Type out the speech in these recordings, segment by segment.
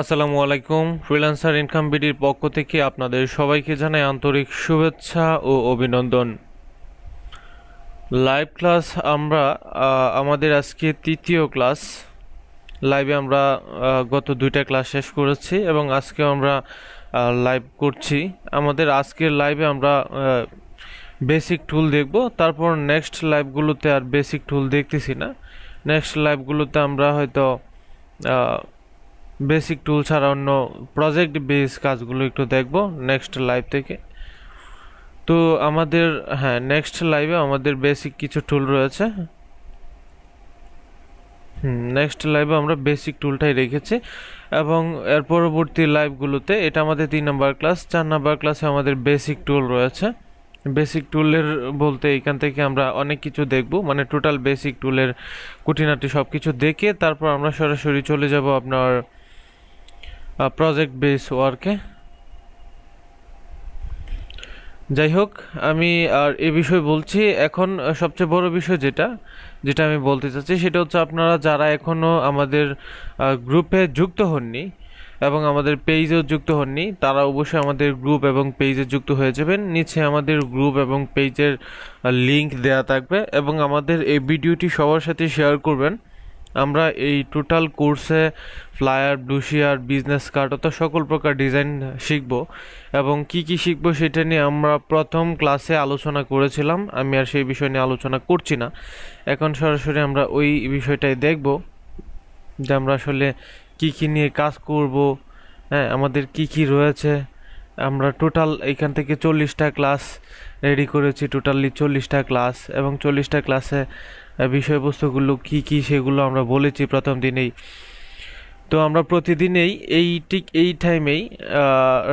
আসসালামু আলাইকুম freelancer income বিডির পক্ষ থেকে আপনাদের সবাইকে জানাই আন্তরিক শুভেচ্ছা ও অভিনন্দন লাইভ ক্লাস আমরা আমাদের আজকে তৃতীয় ক্লাস লাইভে আমরা গত দুইটা ক্লাস শেষ করেছি এবং আজকে আমরা লাইভ করছি আমাদের আজকের লাইভে আমরা বেসিক টুল দেখব তারপর নেক্সট লাইভগুলোতে আর বেসিক টুল দেখতেছি না নেক্সট লাইভগুলোতে আমরা হয়তো বেসিক টুল ছাড়া অন্য প্রজেক্ট বেস কাজগুলো একটু দেখব নেক্সট লাইভ থেকে তো আমাদের হ্যাঁ নেক্সট লাইভে আমাদের বেসিক কিছু টুল রয়েছে হুম নেক্সট লাইভে আমরা বেসিক টুলটাই রেখেছি এবং এর পরবর্তী লাইভগুলোতে এটা আমাদের তিন নম্বর ক্লাস চার নম্বর ক্লাসে আমাদের বেসিক টুল রয়েছে বেসিক টুলের বলতে এখান থেকে আমরা অনেক কিছু দেখব মানে টোটাল বেসিক টুলের কুটিনাটি সব কিছু দেখে তারপর আমরা সরাসরি চলে যাব আপনার প্রজেক্ট বেস ওয়ার্কে যাই হোক আমি আর এ বিষয়ে বলছি এখন সবচেয়ে বড় বিষয় যেটা যেটা আমি বলতে চাচ্ছি সেটা হচ্ছে আপনারা যারা এখনও আমাদের গ্রুপে যুক্ত হননি এবং আমাদের পেজেও যুক্ত হননি তারা অবশ্যই আমাদের গ্রুপ এবং পেজে যুক্ত হয়ে যাবেন নিচে আমাদের গ্রুপ এবং পেজের লিংক দেয়া থাকবে এবং আমাদের এই ভিডিওটি সবার সাথে শেয়ার করবেন আমরা এই টোটাল কোর্সে ফ্লায়ার ব্লুশিয়ার বিজনেস কার্ড অর্থাৎ সকল প্রকার ডিজাইন শিখব এবং কি কি শিখব সেটা নিয়ে আমরা প্রথম ক্লাসে আলোচনা করেছিলাম আমি আর সেই বিষয় নিয়ে আলোচনা করছি না এখন সরাসরি আমরা ওই বিষয়টাই দেখব যে আমরা আসলে কি কি নিয়ে কাজ করব হ্যাঁ আমাদের কি কি রয়েছে আমরা টোটাল এইখান থেকে চল্লিশটা ক্লাস রেডি করেছি টোটালি চল্লিশটা ক্লাস এবং চল্লিশটা ক্লাসে বিষয়বস্তুগুলো কি কি সেগুলো আমরা বলেছি প্রথম দিনেই তো আমরা প্রতিদিনেই এই ঠিক এই টাইমেই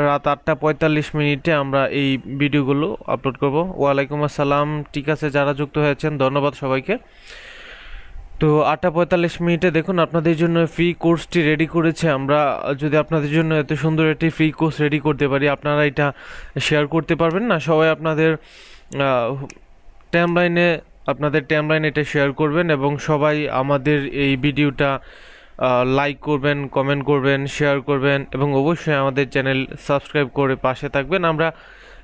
রাত আটটা পঁয়তাল্লিশ মিনিটে আমরা এই ভিডিওগুলো আপলোড করব ওয়ালাইকুম আসসালাম ঠিক আছে যারা যুক্ত হয়েছেন ধন্যবাদ সবাইকে তো আটটা পঁয়তাল্লিশ মিনিটে দেখুন আপনাদের জন্য ফ্রি কোর্সটি রেডি করেছে আমরা যদি আপনাদের জন্য এত সুন্দর একটি ফ্রি কোর্স রেডি করতে পারি আপনারা এটা শেয়ার করতে পারবেন না সবাই আপনাদের লাইনে আপনাদের টাইমলাইন এটা শেয়ার করবেন এবং সবাই আমাদের এই ভিডিওটা লাইক করবেন কমেন্ট করবেন শেয়ার করবেন এবং অবশ্যই আমাদের চ্যানেল সাবস্ক্রাইব করে পাশে থাকবেন আমরা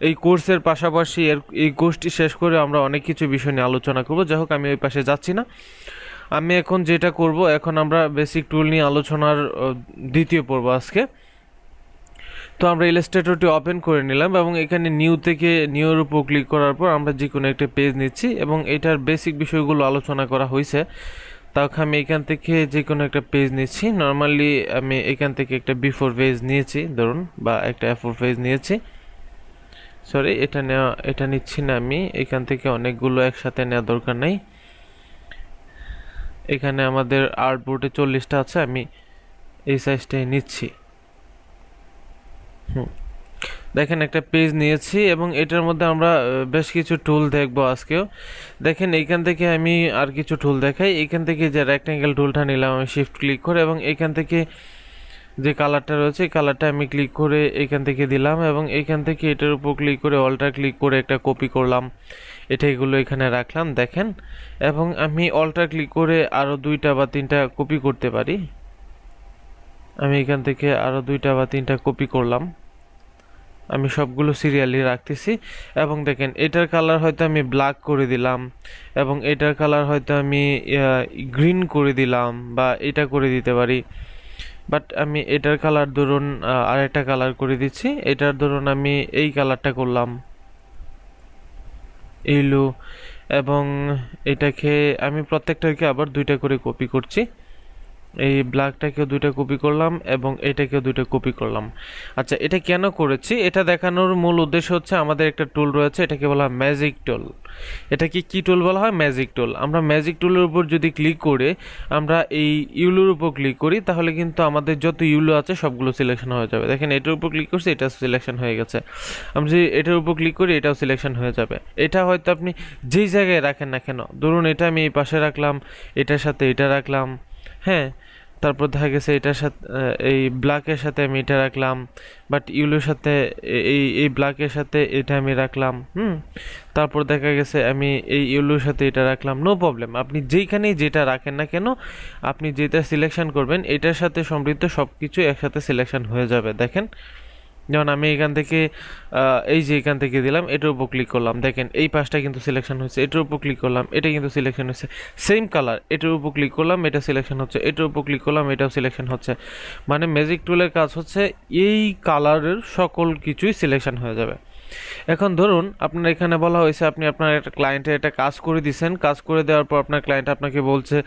এই কোর্সের পাশাপাশি এর এই কোর্সটি শেষ করে আমরা অনেক কিছু বিষয় নিয়ে আলোচনা করব যাই হোক আমি ওই পাশে যাচ্ছি না আমি এখন যেটা করব এখন আমরা বেসিক টুল নিয়ে আলোচনার দ্বিতীয় পর্ব আজকে তো আমরা ইলাস্ট্রেটরটি ওপেন করে নিলাম এবং এখানে নিউ থেকে নিউর উপর ক্লিক করার পর আমরা যে কোনো একটা পেজ নিচ্ছি এবং এটার বেসিক বিষয়গুলো আলোচনা করা হয়েছে তাও আমি এখান থেকে যে কোনো একটা পেজ নিচ্ছি নর্মালি আমি এখান থেকে একটা বিফোর পেজ নিয়েছি ধরুন বা একটা অ্যাফোর পেজ নিয়েছি সরি এটা নেওয়া এটা নিচ্ছি না আমি এখান থেকে অনেকগুলো একসাথে নেওয়া দরকার নেই এখানে আমাদের আর্টবোর্ডে চল্লিশটা আছে আমি এই সাইজটাই নিচ্ছি দেখেন একটা পেজ নিয়েছি এবং এটার মধ্যে আমরা বেশ কিছু টুল দেখব আজকেও দেখেন এইখান থেকে আমি আর কিছু টুল দেখাই এখান থেকে যে রেক্ট্যাঙ্গেল টুলটা নিলাম আমি শিফট ক্লিক করে এবং এইখান থেকে যে কালারটা রয়েছে কালারটা আমি ক্লিক করে এখান থেকে দিলাম এবং এখান থেকে এটার উপর ক্লিক করে অলটা ক্লিক করে একটা কপি করলাম এটা এগুলো এখানে রাখলাম দেখেন এবং আমি অলটা ক্লিক করে আরও দুইটা বা তিনটা কপি করতে পারি আমি এখান থেকে আরও দুইটা বা তিনটা কপি করলাম আমি সবগুলো সিরিয়ালি রাখতেছি এবং দেখেন এটার কালার হয়তো আমি ব্ল্যাক করে দিলাম এবং এটার কালার হয়তো আমি গ্রিন করে দিলাম বা এটা করে দিতে পারি বাট আমি এটার কালার ধরুন আর একটা কালার করে দিচ্ছি এটার ধরুন আমি এই কালারটা করলাম এইলু এবং এটাকে আমি প্রত্যেকটাকে আবার দুইটা করে কপি করছি এই ব্ল্যাকটাকেও দুইটা কপি করলাম এবং এটাকেও দুইটা কপি করলাম আচ্ছা এটা কেন করেছি এটা দেখানোর মূল উদ্দেশ্য হচ্ছে আমাদের একটা টুল রয়েছে এটাকে বলা হয় ম্যাজিক টুল এটাকে কি টুল বলা হয় ম্যাজিক টুল আমরা ম্যাজিক টুলের উপর যদি ক্লিক করে আমরা এই ইউলোর উপর ক্লিক করি তাহলে কিন্তু আমাদের যত ইউলো আছে সবগুলো সিলেকশন হয়ে যাবে দেখেন এটার উপর ক্লিক করছি এটা সিলেকশন হয়ে গেছে আমি যদি এটার উপর ক্লিক করি এটাও সিলেকশন হয়ে যাবে এটা হয়তো আপনি যেই জায়গায় রাখেন না কেন ধরুন এটা আমি এই পাশে রাখলাম এটার সাথে এটা রাখলাম হ্যাঁ তারপর দেখা গেছে এটার সাথে এই ব্ল্যাকের সাথে আমি এটা রাখলাম বাট ইউলোর সাথে এই এই ব্ল্যাকের সাথে এটা আমি রাখলাম হুম তারপর দেখা গেছে আমি এই ইউলোর সাথে এটা রাখলাম নো প্রবলেম আপনি যেইখানেই যেটা রাখেন না কেন আপনি যেটা সিলেকশন করবেন এটার সাথে সমৃদ্ধ সব কিছু একসাথে সিলেকশন হয়ে যাবে দেখেন যেমন আমি এখান থেকে এই যে এখান থেকে দিলাম এটার উপর ক্লিক করলাম দেখেন এই পাশটা কিন্তু সিলেকশন হচ্ছে এটার উপর ক্লিক করলাম এটা কিন্তু সিলেকশন হচ্ছে সেম কালার এটার উপর ক্লিক করলাম এটা সিলেকশন হচ্ছে এটার উপর ক্লিক করলাম এটাও সিলেকশন হচ্ছে মানে ম্যাজিক টুলের কাজ হচ্ছে এই কালারের সকল কিছুই সিলেকশন হয়ে যাবে এখন ধরুন আপনার এখানে বলা হয়েছে আপনি আপনার একটা ক্লায়েন্টে একটা কাজ করে দিয়েছেন কাজ করে দেওয়ার পর আপনার ক্লায়েন্ট আপনাকে বলছে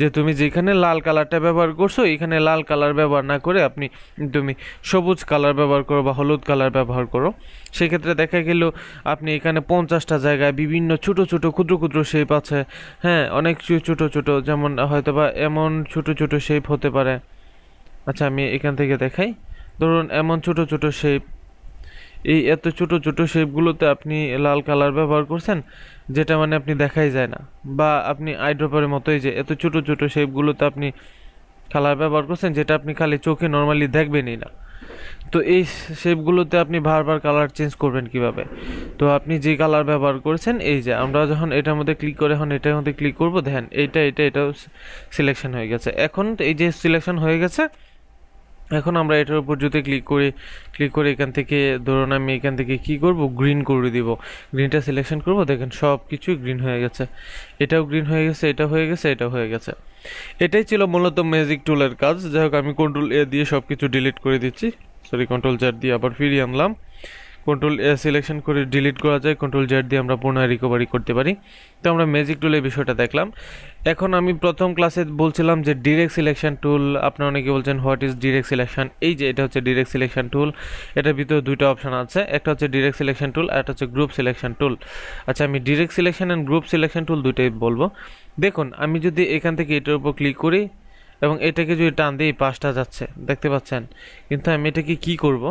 যে তুমি যেখানে লাল কালারটা ব্যবহার করছো এখানে লাল কালার ব্যবহার না করে আপনি তুমি সবুজ কালার ব্যবহার করো বা হলুদ কালার ব্যবহার করো সেক্ষেত্রে দেখা গেল আপনি এখানে পঞ্চাশটা জায়গায় বিভিন্ন ছোট ছোট ক্ষুদ্র ক্ষুদ্র শেপ আছে হ্যাঁ অনেক ছোট ছোট যেমন হয়তো বা এমন ছোট ছোট শেপ হতে পারে আচ্ছা আমি এখান থেকে দেখাই ধরুন এমন ছোট ছোট শেপ এই এত ছোট ছোট শেপগুলোতে আপনি লাল কালার ব্যবহার করছেন যেটা মানে আপনি দেখাই যায় না বা আপনি আইড্রপারের মতোই যে এত ছোট ছোট শেপগুলোতে আপনি কালার ব্যবহার করছেন যেটা আপনি খালি চোখে নর্মালি দেখবেনই না তো এই শেপগুলোতে আপনি বারবার কালার চেঞ্জ করবেন কিভাবে তো আপনি যে কালার ব্যবহার করছেন এই যে আমরা যখন এটার মধ্যে ক্লিক করে এখন এটার মধ্যে ক্লিক করব দেখেন এইটা এটা এটাও সিলেকশন হয়ে গেছে এখন এই যে সিলেকশন হয়ে গেছে এখন আমরা এটার উপর যদি ক্লিক করি ক্লিক করে এখান থেকে ধরুন আমি এখান থেকে কি করব গ্রিন করে দিব গ্রিনটা সিলেকশন করব দেখেন সব কিছুই গ্রিন হয়ে গেছে এটাও গ্রিন হয়ে গেছে এটা হয়ে গেছে এটা হয়ে গেছে এটাই ছিল মূলত ম্যাজিক টুলের কাজ যাই হোক আমি কন্ট্রোল এ দিয়ে সব কিছু ডিলিট করে দিচ্ছি সরি কন্ট্রোল চার দিয়ে আবার ফিরিয়ে আনলাম কন্ট্রোল সিলেকশন করে ডিলিট করা যায় কন্ট্রোল জেড দিয়ে আমরা পুনরায় রিকভারি করতে পারি তো আমরা ম্যাজিক টুল এই বিষয়টা দেখলাম এখন আমি প্রথম ক্লাসে বলছিলাম যে ডিরেক্ট সিলেকশন টুল আপনি অনেকে বলছেন হোয়াট ইজ ডিরেক্ট সিলেকশন এই যে এটা হচ্ছে ডিরেক্ট সিলেকশন টুল এটার ভিতরে দুইটা অপশান আছে একটা হচ্ছে ডিরেক্ট সিলেকশন টুল আর একটা হচ্ছে গ্রুপ সিলেকশন টুল আচ্ছা আমি direct selection and group selection tool দুইটাই বলবো দেখুন আমি যদি এখান থেকে এটার উপর ক্লিক করি এবং এটাকে যদি টান দিই পাশটা যাচ্ছে দেখতে পাচ্ছেন কিন্তু আমি এটাকে কি করব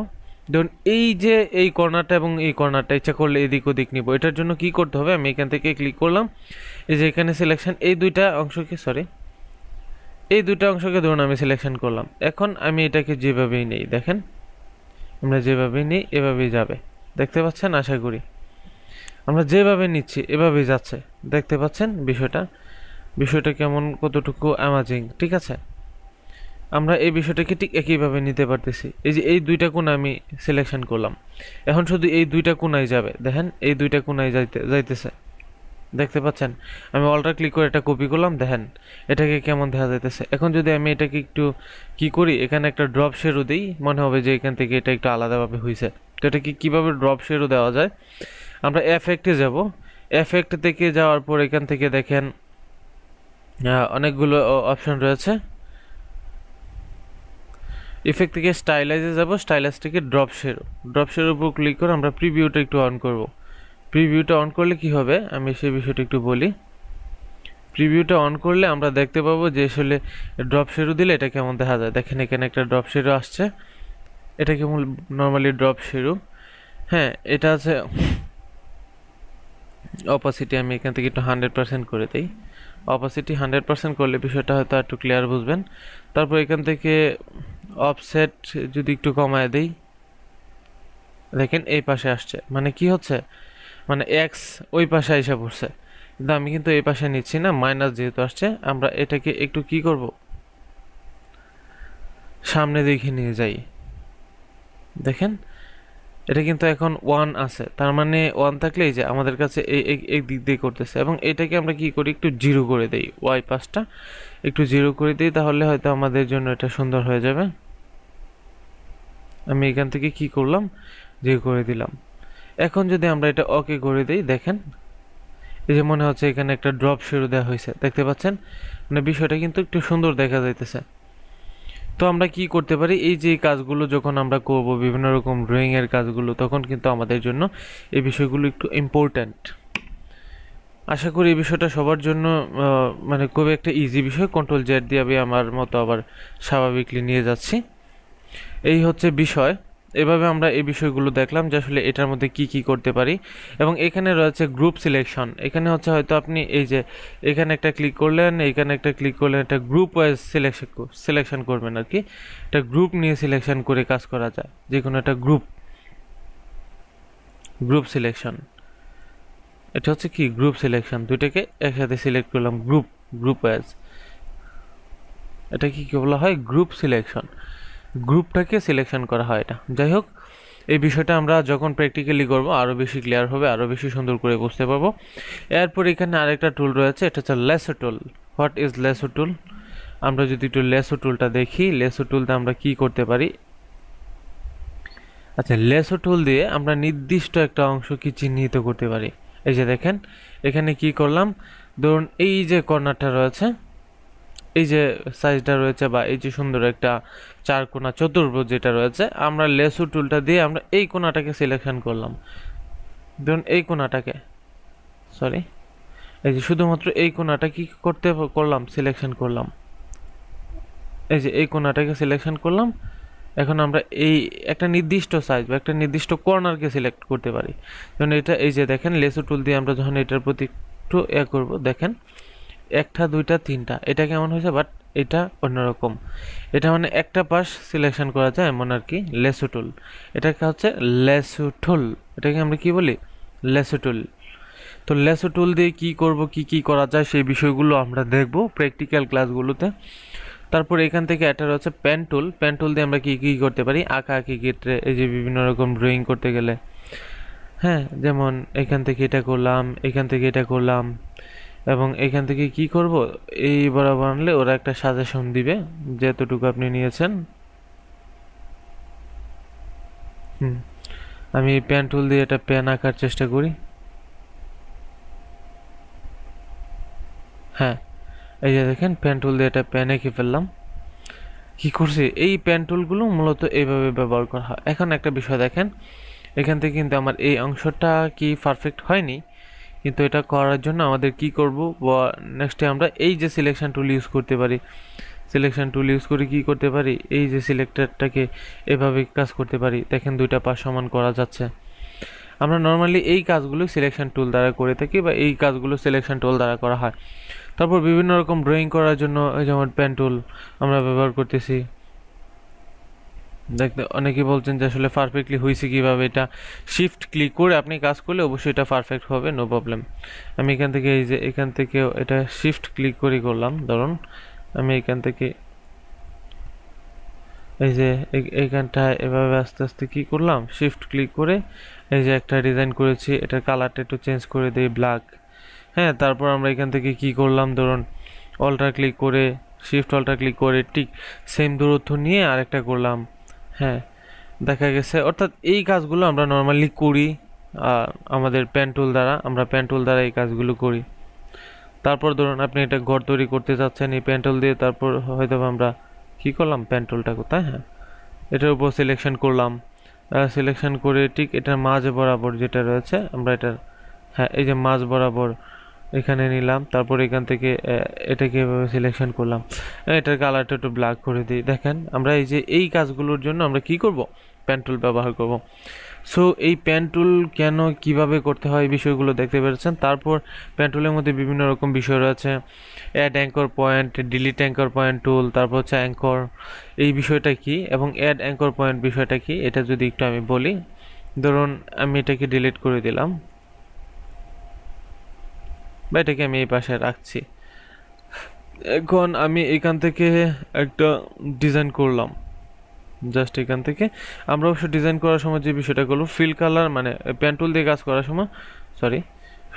ধরুন এই যে এই কর্নারটা এবং এই কর্নারটা ইচ্ছা করলে এদিক ওদিক নিব এটার জন্য কি করতে হবে আমি এখান থেকে ক্লিক করলাম এই যে এখানে সিলেকশন এই দুইটা অংশকে সরি এই দুইটা অংশকে ধরুন আমি সিলেকশন করলাম এখন আমি এটাকে যেভাবেই নেই দেখেন আমরা যেভাবেই নিই এভাবেই যাবে দেখতে পাচ্ছেন আশা করি আমরা যেভাবে নিচ্ছি এভাবেই যাচ্ছে দেখতে পাচ্ছেন বিষয়টা বিষয়টা কেমন কতটুকু অ্যামাজিং ঠিক আছে আমরা এই বিষয়টাকে ঠিক একইভাবে নিতে পারতেছি এই যে এই দুইটা কোন আমি সিলেকশন করলাম এখন শুধু এই দুইটা কোণায় যাবে দেখেন এই দুইটা কোনায় যাইতে যাইতেছে দেখতে পাচ্ছেন আমি অলটা ক্লিক করে এটা কপি করলাম দেখেন এটাকে কেমন দেখা যাইতেছে এখন যদি আমি এটাকে একটু কি করি এখানে একটা ড্রপ শেরও দিই মনে হবে যে এখান থেকে এটা একটু আলাদাভাবে হয়েছে তো এটাকে কীভাবে ড্রপ শেরও দেওয়া যায় আমরা এফেক্টে যাব এফেক্ট থেকে যাওয়ার পর এখান থেকে দেখেন অনেকগুলো অপশন রয়েছে ইফেক্ট থেকে স্টাইলাইজে যাব স্টাইলাইজ থেকে ড্রপ শের ড্রপ শের উপর ক্লিক করে আমরা প্রিভিউটা একটু অন করব প্রিভিউটা অন করলে কি হবে আমি সেই বিষয়টা একটু বলি প্রিভিউটা অন করলে আমরা দেখতে পাবো যে আসলে ড্রপ শেরু দিলে এটা কেমন দেখা যায় দেখেন এখানে একটা ড্রপ শেরু আসছে এটা কেমন নর্মালি ড্রপ শেরু হ্যাঁ এটা আছে অপাসিটি আমি এখান থেকে একটু হান্ড্রেড পার্সেন্ট করে দিই অপোসিটি হান্ড্রেড পার্সেন্ট করলে বিষয়টা হয়তো একটু ক্লিয়ার বুঝবেন তারপর এখান থেকে অফসেট যদি একটু কমায় দেই দেখেন এই পাশে আসছে মানে কি হচ্ছে মানে এক্স ওই পাশে এসে পড়ছে কিন্তু আমি কিন্তু এই পাশে নিচ্ছি না মাইনাস যেহেতু আসছে আমরা এটাকে একটু কি করব সামনে দেখে নিয়ে যাই দেখেন এটা কিন্তু এখন ওয়ান আছে তার মানে ওয়ান থাকলেই যে আমাদের কাছে এই এক দিক দিয়ে করতেছে এবং এটাকে আমরা কি করি একটু জিরো করে দিই ওয়াই পাসটা একটু জিরো করে দিই তাহলে হয়তো আমাদের জন্য এটা সুন্দর হয়ে যাবে আমি এখান থেকে কি করলাম জিরো করে দিলাম এখন যদি আমরা এটা ওকে করে দিই দেখেন এই যে মনে হচ্ছে এখানে একটা ড্রপ শুরু দেওয়া হয়েছে দেখতে পাচ্ছেন মানে বিষয়টা কিন্তু একটু সুন্দর দেখা যাইতেছে তো আমরা কি করতে পারি এই যে কাজগুলো যখন আমরা করব বিভিন্ন রকম ড্রয়িংয়ের কাজগুলো তখন কিন্তু আমাদের জন্য এই বিষয়গুলো একটু ইম্পর্ট্যান্ট আশা করি এই বিষয়টা সবার জন্য মানে খুব একটা ইজি বিষয় কন্ট্রোল জেড দিয়ে আমি আমার মতো আবার স্বাভাবিকলি নিয়ে যাচ্ছি এই হচ্ছে বিষয় এভাবে আমরা এই বিষয়গুলো দেখলাম যে আসলে এটার মধ্যে কি কি করতে পারি এবং এখানে রয়েছে গ্রুপ সিলেকশন এখানে হচ্ছে হয়তো আপনি এই যে এখানে একটা ক্লিক করলেন এখানে একটা ক্লিক করলেন একটা গ্রুপ ওয়াইজ সিলেকশন সিলেকশন করবেন আর কি একটা গ্রুপ নিয়ে সিলেকশন করে কাজ করা যায় যে কোনো একটা গ্রুপ গ্রুপ সিলেকশন এটা হচ্ছে কি গ্রুপ সিলেকশন দুইটাকে একসাথে সিলেক্ট করলাম গ্রুপ গ্রুপ ওয়াইজ এটা কি বলা হয় গ্রুপ সিলেকশন গ্রুপটাকে সিলেকশন করা হয় এটা যাই হোক এই বিষয়টা আমরা যখন প্র্যাকটিক্যালি করব আরও বেশি ক্লিয়ার হবে আরও বেশি সুন্দর করে বুঝতে পারবো এরপর এখানে আরেকটা টুল রয়েছে এটা হচ্ছে lasso tool what is lasso tool আমরা যদি একটু লেসো টুলটা দেখি লেসো টুলতে আমরা কি করতে পারি আচ্ছা লেসো টুল দিয়ে আমরা নির্দিষ্ট একটা অংশ কি চিহ্নিত করতে পারি এই যে দেখেন এখানে কি করলাম ধরুন এই যে কর্নারটা রয়েছে এই যে সাইজটা রয়েছে বা এই যে সুন্দর একটা চার কোনা চতুর্ভুজ যেটা রয়েছে আমরা লেসু টুলটা দিয়ে আমরা এই কোনাটাকে সিলেকশন করলাম ধরুন এই কোনাটাকে সরি এই যে শুধুমাত্র এই কোনাটা কি করতে করলাম সিলেকশন করলাম এই যে এই কোনাটাকে সিলেকশন করলাম এখন আমরা এই একটা নির্দিষ্ট সাইজ বা একটা নির্দিষ্ট কর্নারকে সিলেক্ট করতে পারি যেমন এটা এই যে দেখেন লেসু টুল দিয়ে আমরা যখন এটার প্রতি একটু এ ইয়ে করবো দেখেন একটা দুইটা তিনটা এটা কেমন হয়েছে বাট এটা অন্যরকম এটা মানে একটা পাশ সিলেকশন করা যায় মনে আর কি লেসুটুল এটাকে হচ্ছে লেসুটুল এটাকে আমরা কি বলি লেসুটুল তো লেসুটুল দিয়ে কি করব কি কি করা যায় সেই বিষয়গুলো আমরা দেখব প্র্যাকটিক্যাল ক্লাসগুলোতে তারপর এখান থেকে এটা রয়েছে পেন টুল পেন টুল দিয়ে আমরা কি কি করতে পারি আঁকা আঁকি ক্ষেত্রে এই যে বিভিন্ন রকম ড্রয়িং করতে গেলে হ্যাঁ যেমন এখান থেকে এটা করলাম এখান থেকে এটা করলাম এবং এখান থেকে কি করব এই বরাবর আনলে ওরা একটা সাজেশন দিবে যেতটুকু আপনি নিয়েছেন হুম আমি প্যান টুল দিয়ে এটা প্যান আঁকার চেষ্টা করি হ্যাঁ এই যে দেখেন প্যান টুল দিয়ে এটা প্যান এঁকে ফেললাম কি করছি এই প্যান টুলগুলো মূলত এইভাবে ব্যবহার করা হয় এখন একটা বিষয় দেখেন এখান থেকে কিন্তু আমার এই অংশটা কি পারফেক্ট হয়নি কিন্তু এটা করার জন্য আমাদের কি করব নেক্সটে আমরা এই যে সিলেকশন টুল ইউজ করতে পারি সিলেকশন টুল ইউজ করে কি করতে পারি এই যে সিলেক্টারটাকে এভাবে কাজ করতে পারি দেখেন দুইটা পাশ সমান করা যাচ্ছে আমরা নর্মালি এই কাজগুলো সিলেকশন টুল দ্বারা করে থাকি বা এই কাজগুলো সিলেকশন টুল দ্বারা করা হয় তারপর বিভিন্ন রকম ড্রয়িং করার জন্য যেমন পেন টুল আমরা ব্যবহার করতেছি দেখতে অনেকে বলছেন যে আসলে পারফেক্টলি হয়েছে কীভাবে এটা শিফট ক্লিক করে আপনি কাজ করলে অবশ্যই এটা পারফেক্ট হবে নো প্রবলেম আমি এখান থেকে এই যে এখান থেকে এটা শিফট ক্লিক করে করলাম ধরুন আমি এখান থেকে এই যে এইখানটায় এভাবে আস্তে আস্তে কী করলাম শিফট ক্লিক করে এই যে একটা ডিজাইন করেছি এটার কালারটা একটু চেঞ্জ করে দিই ব্ল্যাক হ্যাঁ তারপর আমরা এখান থেকে কি করলাম ধরুন অল্ট্রা ক্লিক করে শিফট অল্টার ক্লিক করে ঠিক সেম দূরত্ব নিয়ে আরেকটা করলাম হ্যাঁ দেখা গেছে অর্থাৎ এই কাজগুলো আমরা নর্মালি করি আমাদের প্যান্টুল দ্বারা আমরা প্যান্টুল দ্বারা এই কাজগুলো করি তারপর ধরুন আপনি এটা ঘর তৈরি করতে চাচ্ছেন এই প্যান্টুল দিয়ে তারপর হয়তো আমরা কি করলাম প্যান্টুলটা কোথায় হ্যাঁ এটার উপর সিলেকশন করলাম সিলেকশন করে ঠিক এটার মাঝ বরাবর যেটা রয়েছে আমরা এটার হ্যাঁ এই যে মাঝ বরাবর এখানে নিলাম তারপর এখান থেকে এটাকে এভাবে সিলেকশন করলাম এটার কালারটা একটু ব্ল্যাক করে দিই দেখেন আমরা এই যে এই কাজগুলোর জন্য আমরা কি করব প্যান টুল ব্যবহার করব সো এই প্যান টুল কেন কিভাবে করতে হয় বিষয়গুলো দেখতে পেরেছেন তারপর প্যান টুলের মধ্যে বিভিন্ন রকম বিষয় রয়েছে add anchor point delete anchor point tool তারপর হচ্ছে অ্যাঙ্কর এই বিষয়টা কি এবং অ্যাড অ্যাঙ্কর পয়েন্ট বিষয়টা কি এটা যদি একটু আমি বলি ধরুন আমি এটাকে ডিলিট করে দিলাম বা এটাকে আমি এই পাশে রাখছি এখন আমি এখান থেকে একটা ডিজাইন করলাম জাস্ট এখান থেকে আমরা অবশ্য ডিজাইন করার সময় যে বিষয়টা করলো ফিল কালার মানে প্যান্টুল দিয়ে কাজ করার সময় সরি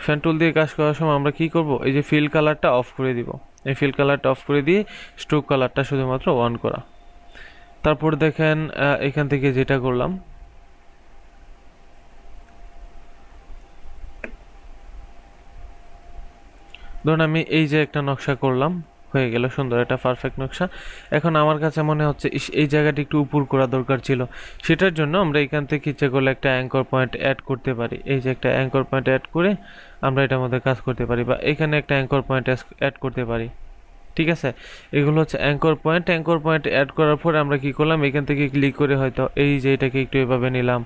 প্যান্টুল দিয়ে কাজ করার সময় আমরা কি করব এই যে ফিল কালারটা অফ করে দিব এই ফিল কালারটা অফ করে দিয়ে স্ট্রোক কালারটা শুধুমাত্র অন করা তারপর দেখেন এখান থেকে যেটা করলাম ধরুন আমি এই যে একটা নকশা করলাম হয়ে গেল সুন্দর একটা পারফেক্ট নকশা এখন আমার কাছে মনে হচ্ছে এই জায়গাটি একটু উপর করা দরকার ছিল সেটার জন্য আমরা এখান থেকে ইচ্ছে করলে একটা অ্যাঙ্কর পয়েন্ট অ্যাড করতে পারি এই যে একটা অ্যাঙ্কর পয়েন্ট অ্যাড করে আমরা এটার মধ্যে কাজ করতে পারি বা এখানে একটা অ্যাঙ্কর পয়েন্ট অ্যাড করতে পারি ঠিক আছে এগুলো হচ্ছে anchor point anchor point add করার পর আমরা কি করলাম এখান থেকে ক্লিক করে হয়তো এই যে এটাকে একটু এভাবে নিলাম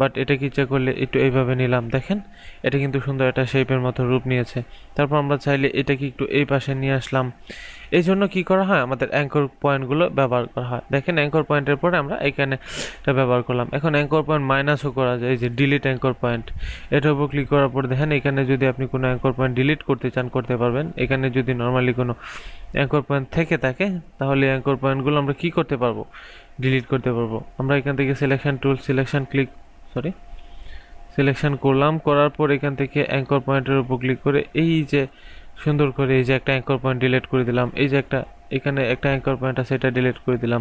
বাট এটা কি চেক করলে একটু এইভাবে নিলাম দেখেন এটা কিন্তু সুন্দর একটা শেপের মতো রূপ নিয়েছে তারপর আমরা চাইলে এটাকে একটু এই পাশে নিয়ে আসলাম এই জন্য কী করা হয় আমাদের অ্যাঙ্কর পয়েন্টগুলো ব্যবহার করা হয় দেখেন অ্যাঙ্কর পয়েন্টের পরে আমরা এখানে এটা ব্যবহার করলাম এখন অ্যাঙ্কর পয়েন্ট মাইনাসও করা যায় এই যে ডিলিট অ্যাঙ্কর পয়েন্ট এটার উপর ক্লিক করার পর দেখেন এখানে যদি আপনি কোনো অ্যাঙ্কর পয়েন্ট ডিলিট করতে চান করতে পারবেন এখানে যদি নর্মালি কোনো অ্যাঙ্কর পয়েন্ট থেকে থাকে তাহলে অ্যাঙ্কর পয়েন্টগুলো আমরা কি করতে পারবো ডিলিট করতে পারবো আমরা এখান থেকে selection tool selection click sorry selection করলাম করার পর এখান থেকে অ্যাঙ্কর পয়েন্টের উপর ক্লিক করে এই যে সুন্দর করে এই যে একটা অ্যাঙ্কর পয়েন্ট ডিলিট করে দিলাম এই যে একটা এখানে একটা অ্যাঙ্কর পয়েন্ট আছে এটা ডিলিট করে দিলাম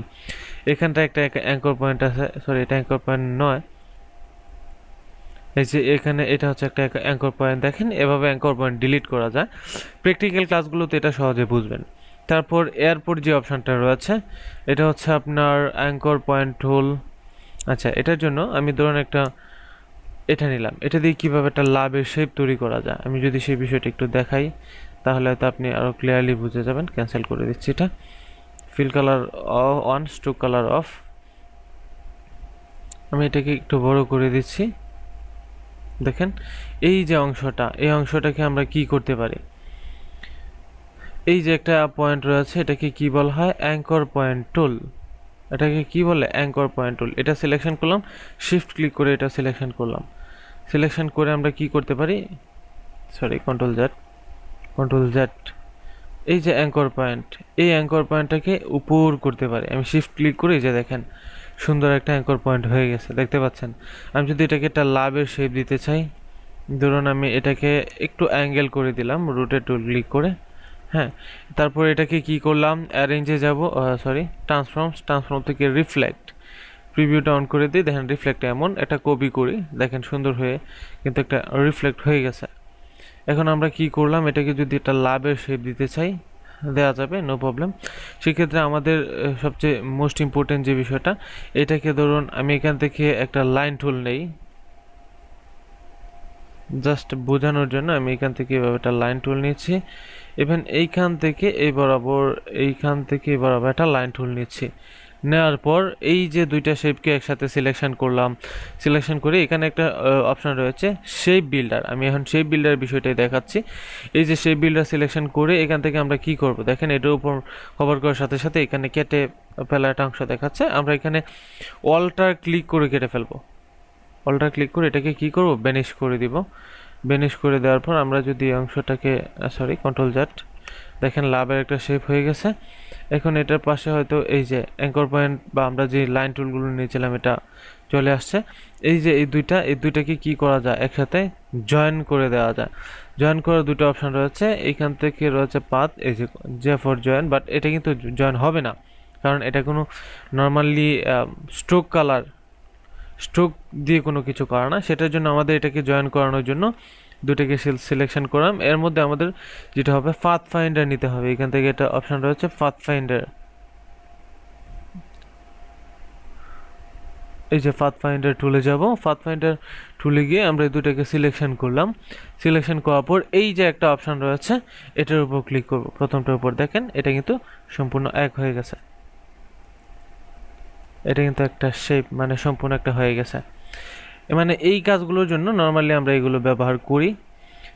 এখানটা একটা অ্যাঙ্কর পয়েন্ট আছে সরি এটা অ্যাঙ্কর পয়েন্ট নয় এই যে এখানে এটা হচ্ছে একটা অ্যাঙ্কর পয়েন্ট দেখেন এভাবে অ্যাঙ্কর পয়েন্ট ডিলিট করা যায় প্র্যাকটিক্যাল ক্লাসগুলোতে এটা সহজে বুঝবেন তারপর এয়ারপোর্ট যে অপশানটা রয়েছে এটা হচ্ছে আপনার অ্যাঙ্কর পয়েন্ট হোল আচ্ছা এটার জন্য আমি ধরুন একটা এটা নিলাম এটা দিয়ে কীভাবে একটা লাভের শেপ তৈরি করা যায় আমি যদি সেই বিষয়টা একটু দেখাই তাহলে হয়তো আপনি আরও ক্লিয়ারলি বুঝে যাবেন ক্যান্সেল করে দিচ্ছি এটা fill colour on stroke colour off আমি এটাকে একটু বড় করে দিচ্ছি দেখেন এই যে অংশটা এই অংশটাকে আমরা কি করতে পারি এই যে একটা পয়েন্ট রয়েছে এটাকে কি বলা হয় অ্যাঙ্কর পয়েন্ট টুল এটাকে কি বলে অ্যাঙ্কর পয়েন্ট টুল এটা সিলেকশন করলাম শিফট ক্লিক করে এটা সিলেকশন করলাম সিলেকশন করে আমরা কি করতে পারি sorry control Z control Z এই যে অ্যাঙ্কর পয়েন্ট এই অ্যাঙ্কর পয়েন্টটাকে উপর করতে পারি আমি শিফট ক্লিক করে যে দেখেন সুন্দর একটা অ্যাঙ্কর পয়েন্ট হয়ে গেছে দেখতে পাচ্ছেন আমি যদি এটাকে একটা লাভের শেপ দিতে চাই ধরুন আমি এটাকে একটু অ্যাঙ্গেল করে দিলাম রুটে টুল ক্লিক করে হ্যাঁ তারপর এটাকে কি করলাম অ্যারেঞ্জে যাব সরি ট্রান্সফর্ম ট্রান্সফর্ম থেকে রিফ্লেক্ট প্রিভিউটা অন করে দিই দেখেন রিফ্লেক্ট এমন একটা কপি করি দেখেন সুন্দর হয়ে কিন্তু একটা রিফ্লেক্ট হয়ে গেছে এখন আমরা কি করলাম এটাকে যদি একটা লাভের শেপ দিতে চাই দেওয়া যাবে নো প্রবলেম সেক্ষেত্রে আমাদের সবচেয়ে মোস্ট ইম্পর্টেন্ট যে বিষয়টা এটাকে ধরুন আমি এখান থেকে একটা লাইন টুল নেই জাস্ট বোঝানোর জন্য আমি এখান থেকে এভাবে একটা লাইন টুল নিচ্ছি ইভেন এইখান থেকে এই বরাবর এইখান থেকে এই বরাবর একটা লাইন টুল নিচ্ছি নেওয়ার পর এই যে দুইটা শেপকে একসাথে সিলেকশন করলাম সিলেকশন করে এখানে একটা অপশান রয়েছে শেপ বিল্ডার আমি এখন শেপ বিল্ডার বিষয়টাই দেখাচ্ছি এই যে শেপ বিল্ডার সিলেকশন করে এখান থেকে আমরা কি করব দেখেন এটার উপর কভার করার সাথে সাথে এখানে কেটে ফেলা একটা অংশ দেখাচ্ছে আমরা এখানে অলটার ক্লিক করে কেটে ফেলবো অলটা ক্লিক করে এটাকে কি করব ব্যানিশ করে দিব ব্যানিশ করে দেওয়ার পর আমরা যদি অংশটাকে সরি কন্ট্রোল জাট দেখেন লাভের একটা শেপ হয়ে গেছে এখন এটার পাশে হয়তো এই যে অ্যাঙ্কর পয়েন্ট বা আমরা যে লাইন টুলগুলো নিয়েছিলাম এটা চলে আসছে এই যে এই দুইটা এই দুইটাকে কি করা যায় একসাথে জয়েন করে দেওয়া যায় জয়েন করার দুটো অপশান রয়েছে এইখান থেকে রয়েছে পাত এই যে জে ফর জয়েন বাট এটা কিন্তু জয়েন হবে না কারণ এটা কোনো নর্মালি স্ট্রোক কালার স্ট্রোক দিয়ে কোনো কিছু করা না সেটার জন্য আমাদের এটাকে জয়েন করানোর জন্য দুটাকে সিলেকশন করলাম এর মধ্যে আমাদের যেটা হবে ফাত ফাইন্ডার নিতে হবে এখান থেকে এটা অপশান রয়েছে ফাত ফাইন্ডার এই যে ফাত ফাইন্ডার টুলে যাব ফাত ফাইন্ডার টুলে গিয়ে আমরা এই দুটাকে সিলেকশন করলাম সিলেকশন করার পর এই যে একটা অপশান রয়েছে এটার উপর ক্লিক করব প্রথমটার উপর দেখেন এটা কিন্তু সম্পূর্ণ এক হয়ে গেছে এটা কিন্তু একটা শেপ মানে সম্পূর্ণ একটা হয়ে গেছে মানে এই কাজগুলোর জন্য নর্মালি আমরা এগুলো ব্যবহার করি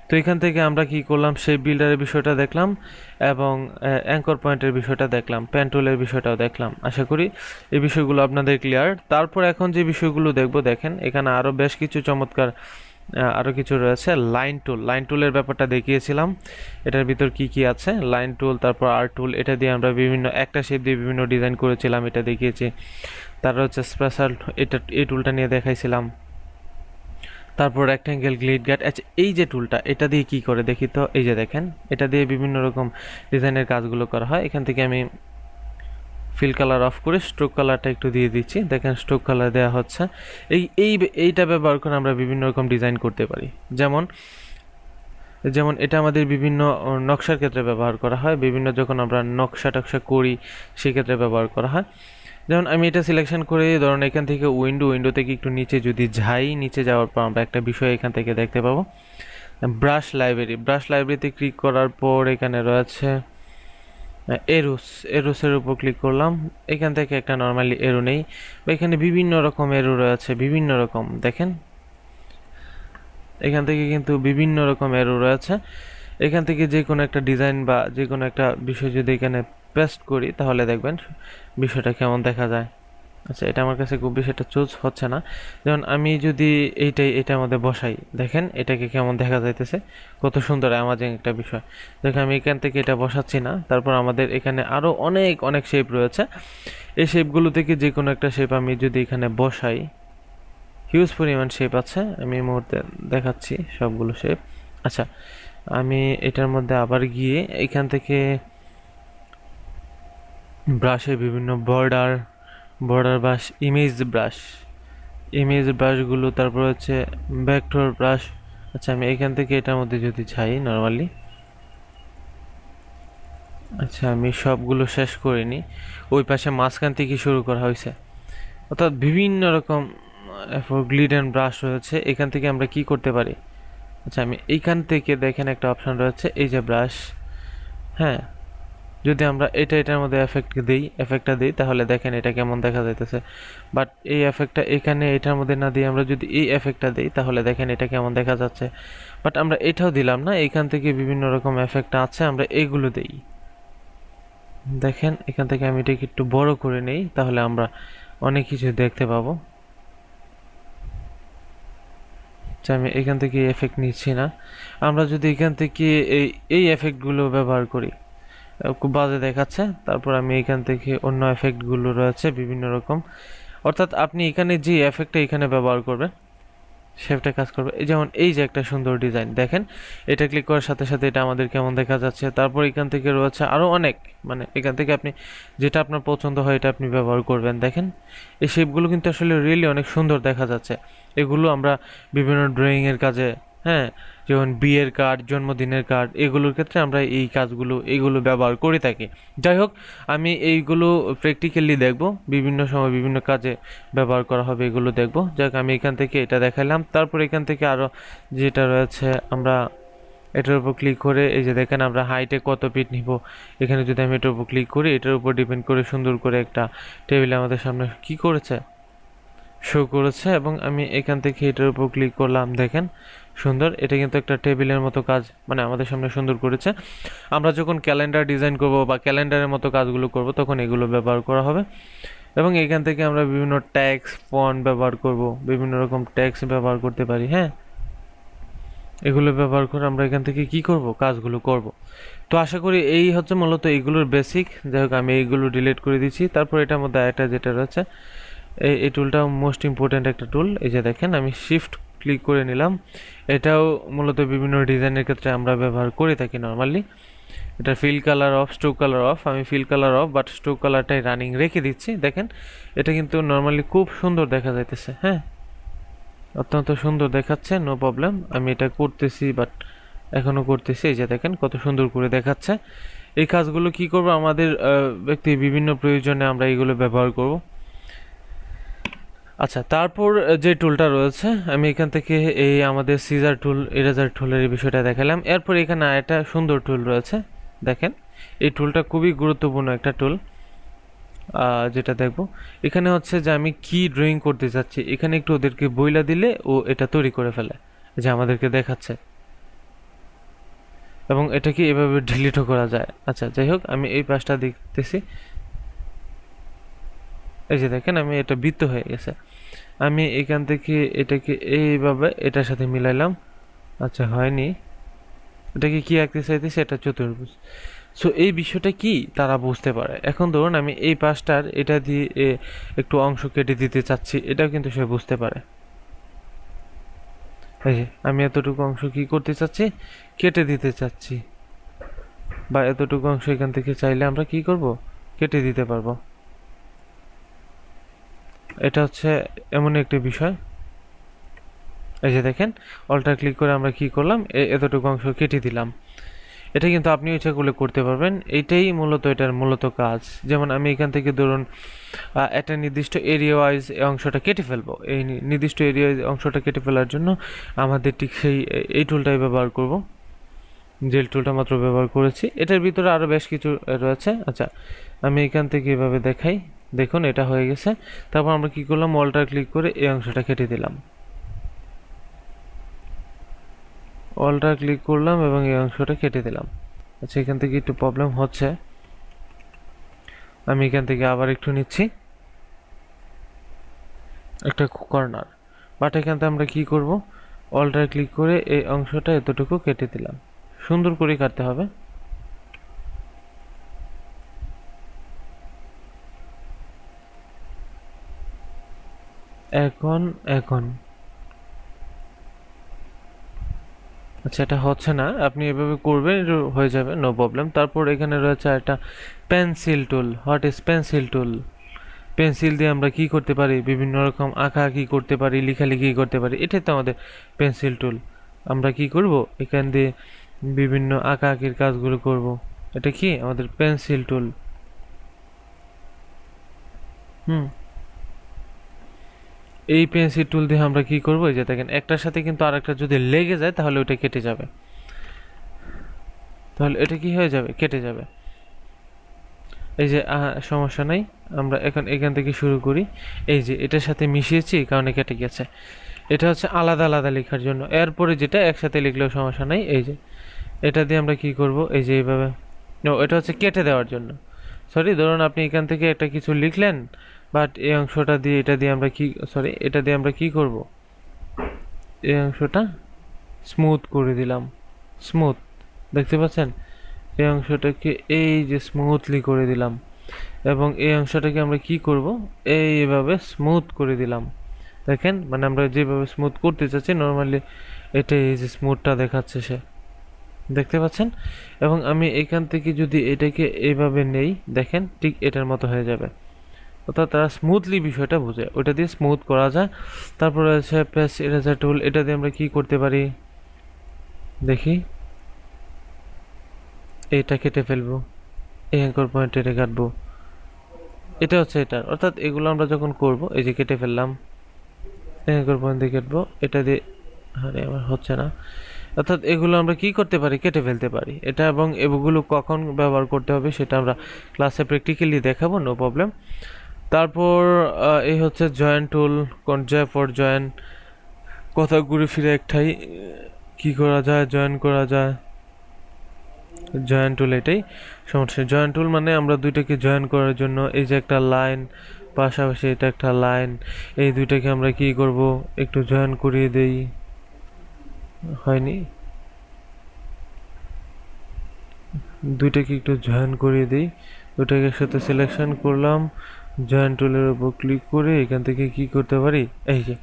তো এখান থেকে আমরা কি করলাম সেই বিল্ডারের বিষয়টা দেখলাম এবং অ্যাঙ্কর পয়েন্টের বিষয়টা দেখলাম প্যান্টুলের বিষয়টাও দেখলাম আশা করি এই বিষয়গুলো আপনাদের ক্লিয়ার তারপর এখন যে বিষয়গুলো দেখব দেখেন এখানে আরও বেশ কিছু চমৎকার আরও কিছু রয়েছে লাইন টুল লাইন টুলের ব্যাপারটা দেখিয়েছিলাম এটার ভিতর কি কি আছে লাইন টুল তারপর আর টুল এটা দিয়ে আমরা বিভিন্ন একটা শেপ দিয়ে বিভিন্ন ডিজাইন করেছিলাম এটা দেখিয়েছি তারপর হচ্ছে স্পেশাল এটা এই টুলটা নিয়ে দেখাইছিলাম তারপর রেক্ট্যাঙ্গেল গ্লিড গার্ড আচ্ছা এই যে টুলটা এটা দিয়ে কি করে দেখি তো এই যে দেখেন এটা দিয়ে বিভিন্ন রকম ডিজাইনের কাজগুলো করা হয় এখান থেকে আমি ফিল কালার অফ করে স্ট্রোক কালারটা একটু দিয়ে দিচ্ছি দেখেন স্ট্রোক কালার দেওয়া হচ্ছে এই এই এইটা ব্যবহার করে আমরা বিভিন্ন রকম ডিজাইন করতে পারি যেমন যেমন এটা আমাদের বিভিন্ন নকশার ক্ষেত্রে ব্যবহার করা হয় বিভিন্ন যখন আমরা নকশা টকশা করি সেক্ষেত্রে ব্যবহার করা হয় যেমন আমি এটা সিলেকশন করে ধরুন এখান থেকে উইন্ডো উইন্ডো থেকে একটু নিচে যদি যাই নিচে যাওয়ার পর আমরা একটা বিষয় এখান থেকে দেখতে পাবো ব্রাশ লাইব্রেরি ব্রাশ লাইব্রেরিতে ক্লিক করার পর এখানে রয়েছে এরোস এরোসের উপর ক্লিক করলাম এখান থেকে একটা নর্মালি এরো নেই বা এখানে বিভিন্ন রকম এরো রয়েছে বিভিন্ন রকম দেখেন এখান থেকে কিন্তু বিভিন্ন রকম এরো রয়েছে এখান থেকে যে কোনো একটা ডিজাইন বা যে কোনো একটা বিষয় যদি এখানে পেস্ট করি তাহলে দেখবেন বিষয়টা কেমন দেখা যায় আচ্ছা এটা আমার কাছে খুব বেশি চুজ হচ্ছে না যেমন আমি যদি এইটাই এটার মধ্যে বসাই দেখেন এটাকে কেমন দেখা যাইতেছে কত সুন্দর অ্যামাজিং একটা বিষয় দেখেন আমি এখান থেকে এটা বসাচ্ছি না তারপর আমাদের এখানে আরও অনেক অনেক শেপ রয়েছে এই শেপগুলো থেকে যে কোনো একটা শেপ আমি যদি এখানে বসাই হিউজ পরিমাণ শেপ আছে আমি এই মুহূর্তে দেখাচ্ছি সবগুলো শেপ আচ্ছা আমি এটার মধ্যে আবার গিয়ে এখান থেকে ব্রাশে বিভিন্ন border border brush image brush image ব্রাশগুলো তারপর হচ্ছে ব্যাকটোর ব্রাশ আচ্ছা আমি এখান থেকে এটার মধ্যে যদি যাই নর্মালি আচ্ছা আমি সবগুলো শেষ করিনি ওই পাশে মাঝখান থেকে শুরু করা হয়েছে অর্থাৎ বিভিন্ন রকম গ্লিড অ্যান্ড ব্রাশ রয়েছে এখান থেকে আমরা কি করতে পারি আচ্ছা আমি এইখান থেকে দেখেন একটা অপশান রয়েছে এই যে ব্রাশ হ্যাঁ যদি আমরা এটা এটার মধ্যে এফেক্ট দিই এফেক্টটা দিই তাহলে দেখেন এটা কেমন দেখা যাইতেছে বাট এই এফেক্টটা এখানে এটার মধ্যে না দিয়ে আমরা যদি এই এফেক্টটা দিই তাহলে দেখেন এটা কেমন দেখা যাচ্ছে বাট আমরা এটাও দিলাম না এখান থেকে বিভিন্ন রকম এফেক্ট আছে আমরা এগুলো দিই দেখেন এখান থেকে আমি এটাকে একটু বড় করে নেই তাহলে আমরা অনেক কিছু দেখতে পাবো আচ্ছা, আমি এখান থেকে এফেক্ট নিচ্ছি না আমরা যদি এখান থেকে এই এই এফেক্টগুলো ব্যবহার করি খুব বাজে দেখাচ্ছে তারপর আমি এখান থেকে অন্য এফেক্টগুলো রয়েছে বিভিন্ন রকম অর্থাৎ আপনি এখানে যে এফেক্টটা এখানে ব্যবহার করবেন সেফটা কাজ করবে যেমন এই যে একটা সুন্দর ডিজাইন দেখেন এটা ক্লিক করার সাথে সাথে এটা আমাদের কেমন দেখা যাচ্ছে তারপর এখান থেকে রয়েছে আরও অনেক মানে এখান থেকে আপনি যেটা আপনার পছন্দ হয় এটা আপনি ব্যবহার করবেন দেখেন এই শেপগুলো কিন্তু আসলে রিয়েলি অনেক সুন্দর দেখা যাচ্ছে এগুলো আমরা বিভিন্ন ড্রয়িংয়ের কাজে হ্যাঁ যেমন বিয়ের কার্ড জন্মদিনের কার্ড এগুলোর ক্ষেত্রে আমরা এই কাজগুলো এগুলো ব্যবহার করে থাকি যাই হোক আমি এইগুলো প্র্যাকটিক্যালি দেখব বিভিন্ন সময় বিভিন্ন কাজে ব্যবহার করা হবে এগুলো দেখব হোক আমি এখান থেকে এটা দেখালাম তারপর এখান থেকে আরও যেটা রয়েছে আমরা এটার উপর ক্লিক করে এই যে দেখেন আমরা হাইটে কত পিট নিব এখানে যদি আমি এটার উপর ক্লিক করি এটার উপর ডিপেন্ড করে সুন্দর করে একটা টেবিল আমাদের সামনে কি করেছে শো করেছে এবং আমি এখান থেকে এটার উপর ক্লিক করলাম দেখেন সুন্দর এটা কিন্তু একটা টেবিলের মতো কাজ মানে আমাদের সামনে সুন্দর করেছে আমরা যখন ক্যালেন্ডার ডিজাইন করব বা ক্যালেন্ডারের মতো কাজগুলো করব তখন এগুলো ব্যবহার করা হবে এবং এখান থেকে আমরা বিভিন্ন ট্যাক্স ফন্ট ব্যবহার করব বিভিন্ন রকম ট্যাক্স ব্যবহার করতে পারি হ্যাঁ এগুলো ব্যবহার করে আমরা এখান থেকে কি করব কাজগুলো করব তো আশা করি এই হচ্ছে মূলত এইগুলোর বেসিক যাই হোক আমি এইগুলো ডিলিট করে দিচ্ছি তারপর এটার মধ্যে একটা যেটা রয়েছে এই টুলটা মোস্ট ইম্পর্ট্যান্ট একটা টুল এই যে দেখেন আমি শিফট ক্লিক করে নিলাম এটাও মূলত বিভিন্ন ডিজাইনের ক্ষেত্রে আমরা ব্যবহার করে থাকি নর্মালি এটা fill colour off stroke colour off আমি fill colour off but stroke কালারটাই রানিং রেখে দিচ্ছি দেখেন এটা কিন্তু নর্মালি খুব সুন্দর দেখা যাইতেছে হ্যাঁ অত্যন্ত সুন্দর দেখাচ্ছে নো প্রবলেম আমি এটা করতেছি বাট এখনও করতেছি এই যে দেখেন কত সুন্দর করে দেখাচ্ছে এই কাজগুলো কি করব আমাদের ব্যক্তি বিভিন্ন প্রয়োজনে আমরা এগুলো ব্যবহার করব আচ্ছা তারপর যে টুলটা রয়েছে আমি এখান থেকে এই আমাদের সিজার টুল ইরেজার টুলের বিষয়টা দেখালাম এরপর এখানে একটা সুন্দর টুল রয়েছে দেখেন এই টুলটা খুবই গুরুত্বপূর্ণ একটা টুল যেটা দেখব এখানে হচ্ছে যে আমি কি ড্রয়িং করতে চাচ্ছি এখানে একটু ওদেরকে বইলা দিলে ও এটা তৈরি করে ফেলে যে আমাদেরকে দেখাচ্ছে এবং এটাকে এভাবে ডিলিটও করা যায় আচ্ছা যাই হোক আমি এই পাশটা দেখতেছি এই যে দেখেন আমি এটা বৃত্ত হয়ে গেছে আমি এখান থেকে এটাকে এইভাবে এটার সাথে মিলাইলাম আচ্ছা হয়নি এটাকে কি আঁকতে চাইতেছে এটা চতুর্ভুজ সো এই বিষয়টা কি তারা বুঝতে পারে এখন ধরুন আমি এই পাশটার এটা দিয়ে একটু অংশ কেটে দিতে চাচ্ছি এটাও কিন্তু সে বুঝতে পারে আমি এতটুকু অংশ কি করতে চাচ্ছি কেটে দিতে চাচ্ছি বা এতটুকু অংশ এখান থেকে চাইলে আমরা কি করব কেটে দিতে পারবো এটা হচ্ছে এমন একটি বিষয় এই যে দেখেন অল্টার ক্লিক করে আমরা কি করলাম এতটুকু অংশ কেটে দিলাম এটা কিন্তু আপনি ইচ্ছা করলে করতে পারবেন এটাই মূলত এটার মূলত কাজ যেমন আমি এখান থেকে ধরুন একটা নির্দিষ্ট এরিয়া ওয়াইজ এই অংশটা কেটে ফেলবো এই নির্দিষ্ট এরিয়া অংশটা কেটে ফেলার জন্য আমাদের ঠিক সেই এই টুলটাই ব্যবহার করব জেল টুলটা মাত্র ব্যবহার করেছি এটার ভিতরে আরও বেশ কিছু রয়েছে আচ্ছা আমি এখান থেকে এভাবে দেখাই দেখুন এটা হয়ে গেছে তারপর আমরা কি করলাম অলটার ক্লিক করে এই অংশটা কেটে দিলাম অলটার ক্লিক করলাম এবং এই অংশটা কেটে দিলাম আচ্ছা এখান থেকে একটু প্রবলেম হচ্ছে আমি এখান থেকে আবার একটু নিচ্ছি একটা কর্নার বাট এখান থেকে আমরা কি করব অলটার ক্লিক করে এই অংশটা এতটুকু কেটে দিলাম সুন্দর করে কাটতে হবে এখন এখন আচ্ছা এটা হচ্ছে না আপনি এভাবে করবেন হয়ে যাবে নো প্রবলেম তারপর এখানে রয়েছে একটা pencil tool what is pencil tool pencil দিয়ে আমরা কি করতে পারি বিভিন্ন রকম আঁকা আঁকি করতে পারি লিখালেখি করতে পারি এটাই তো আমাদের পেন্সিল টুল আমরা কি করব এখান দিয়ে বিভিন্ন আঁকা আঁকির কাজগুলো করব এটা কি আমাদের পেন্সিল টুল হুম এই পেন্সিল টুল দিয়ে আমরা কি করব এই যে দেখেন একটার সাথে কিন্তু আরেকটা যদি লেগে যায় তাহলে ওটা কেটে যাবে তাহলে এটা কি হয়ে যাবে কেটে যাবে এই যে সমস্যা নাই আমরা এখন এখান থেকে শুরু করি এই যে এটার সাথে মিশিয়েছি কারণে কেটে গেছে এটা হচ্ছে আলাদা আলাদা লেখার জন্য এরপরে যেটা একসাথে লিখলেও সমস্যা নাই এই যে এটা দিয়ে আমরা কি করব এই যে এইভাবে এটা হচ্ছে কেটে দেওয়ার জন্য সরি ধরুন আপনি এখান থেকে একটা কিছু লিখলেন বাট এই অংশটা দিয়ে এটা দিয়ে আমরা কি সরি এটা দিয়ে আমরা কি করব এই অংশটা স্মুথ করে দিলাম স্মুথ দেখতে পাচ্ছেন এই অংশটাকে এই যে স্মুথলি করে দিলাম এবং এই অংশটাকে আমরা কি করব এইভাবে স্মুথ করে দিলাম দেখেন মানে আমরা যেভাবে স্মুথ করতে চাচ্ছি নর্মালি এটা এই যে স্মুথটা দেখাচ্ছে সে দেখতে পাচ্ছেন এবং আমি এখান থেকে যদি এটাকে এইভাবে নেই দেখেন ঠিক এটার মতো হয়ে যাবে অর্থাৎ তারা স্মুথলি বিষয়টা বোঝে ওইটা দিয়ে স্মুথ করা যায় তারপর আছে প্যাস এরাজার টুল এটা দিয়ে আমরা কি করতে পারি দেখি এটা কেটে ফেলবো এই অ্যাঙ্কর পয়েন্ট এটা কাটবো এটা হচ্ছে এটা অর্থাৎ এগুলো আমরা যখন করব এই যে কেটে ফেললাম অ্যাঙ্কর পয়েন্ট দিয়ে কাটবো এটা দিয়ে হ্যাঁ আমার হচ্ছে না অর্থাৎ এগুলো আমরা কি করতে পারি কেটে ফেলতে পারি এটা এবং এগুলো কখন ব্যবহার করতে হবে সেটা আমরা ক্লাসে প্র্যাকটিক্যালি দেখাবো নো প্রবলেম তারপর এই হচ্ছে join tool joy for join কথা ঘুরে ফিরে একটাই কি করা যায় জয়েন করা যায় জয়েন টুল এটাই সমস্যা জয়েন টুল মানে আমরা দুইটাকে জয়েন করার জন্য এই যে একটা লাইন পাশাপাশি এটা একটা লাইন এই দুইটাকে আমরা কি করব একটু জয়েন করিয়ে দেই হয়নি দুইটাকে একটু জয়েন করিয়ে দিই দুটাকে একসাথে সিলেকশন করলাম জয়েন্ট টুলের উপর ক্লিক করে এখান থেকে কি করতে পারি এই যে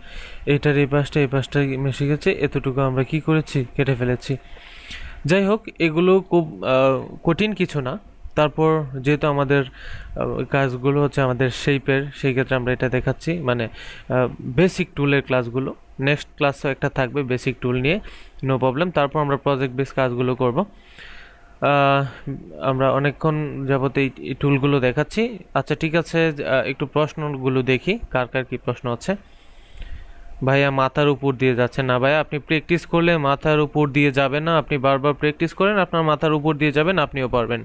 এইটার এই পাশটা এই পাশটা মেশে গেছে এতটুকু আমরা কি করেছি কেটে ফেলেছি যাই হোক এগুলো খুব কঠিন কিছু না তারপর যেহেতু আমাদের কাজগুলো হচ্ছে আমাদের শেপের সেই ক্ষেত্রে আমরা এটা দেখাচ্ছি মানে বেসিক টুলের ক্লাসগুলো নেক্সট ক্লাসও একটা থাকবে বেসিক টুল নিয়ে নো প্রবলেম তারপর আমরা প্রজেক্ট বেস কাজগুলো করব আমরা অনেকক্ষণ যাবত এই টুলগুলো দেখাচ্ছি আচ্ছা ঠিক আছে একটু প্রশ্নগুলো দেখি কার কার কী প্রশ্ন আছে ভাইয়া মাথার উপর দিয়ে যাচ্ছে না ভাইয়া আপনি প্র্যাকটিস করলে মাথার উপর দিয়ে যাবে না আপনি বারবার প্র্যাকটিস করেন আপনার মাথার উপর দিয়ে যাবেন আপনিও পারবেন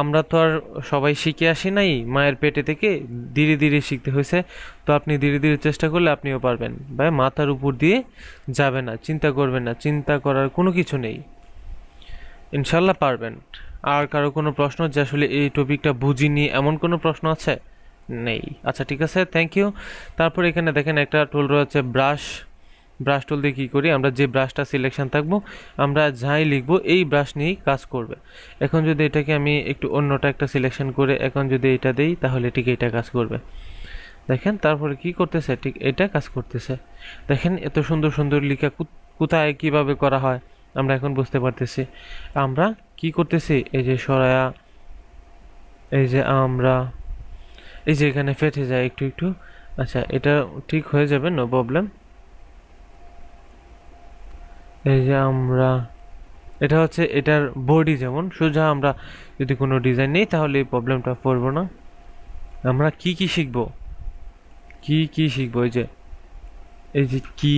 আমরা তো আর সবাই শিখে আসি নাই মায়ের পেটে থেকে ধীরে ধীরে শিখতে হয়েছে তো আপনি ধীরে ধীরে চেষ্টা করলে আপনিও পারবেন ভাই মাথার উপর দিয়ে যাবে না চিন্তা করবেন না চিন্তা করার কোনো কিছু নেই ইনশাল্লাহ পারবেন আর কারো কোনো প্রশ্ন যে আসলে এই টপিকটা বুঝিনি এমন কোনো প্রশ্ন আছে নেই আচ্ছা ঠিক আছে থ্যাংক ইউ তারপর এখানে দেখেন একটা টুল রয়েছে ব্রাশ ব্রাশ টুল দিয়ে কী করি আমরা যে ব্রাশটা সিলেকশন থাকবো আমরা যাই লিখব এই ব্রাশ নিয়েই কাজ করবে এখন যদি এটাকে আমি একটু অন্যটা একটা সিলেকশন করে এখন যদি এটা দেই তাহলে ঠিক এটা কাজ করবে দেখেন তারপরে কি করতেছে ঠিক এটা কাজ করতেছে দেখেন এত সুন্দর সুন্দর লিখা কোথায় কিভাবে করা হয় আমরা এখন বুঝতে পারতেছি আমরা কি করতেছি এই যে সরায়া এই যে আমরা এই যে এখানে ফেটে যায় একটু একটু আচ্ছা এটা ঠিক হয়ে যাবে নো প্রবলেম এই যে আমরা এটা হচ্ছে এটার বডি যেমন সোজা আমরা যদি কোনো ডিজাইন নেই তাহলে এই প্রবলেমটা পড়বো না আমরা কি কি শিখব কি কি শিখব এই যে এই যে কি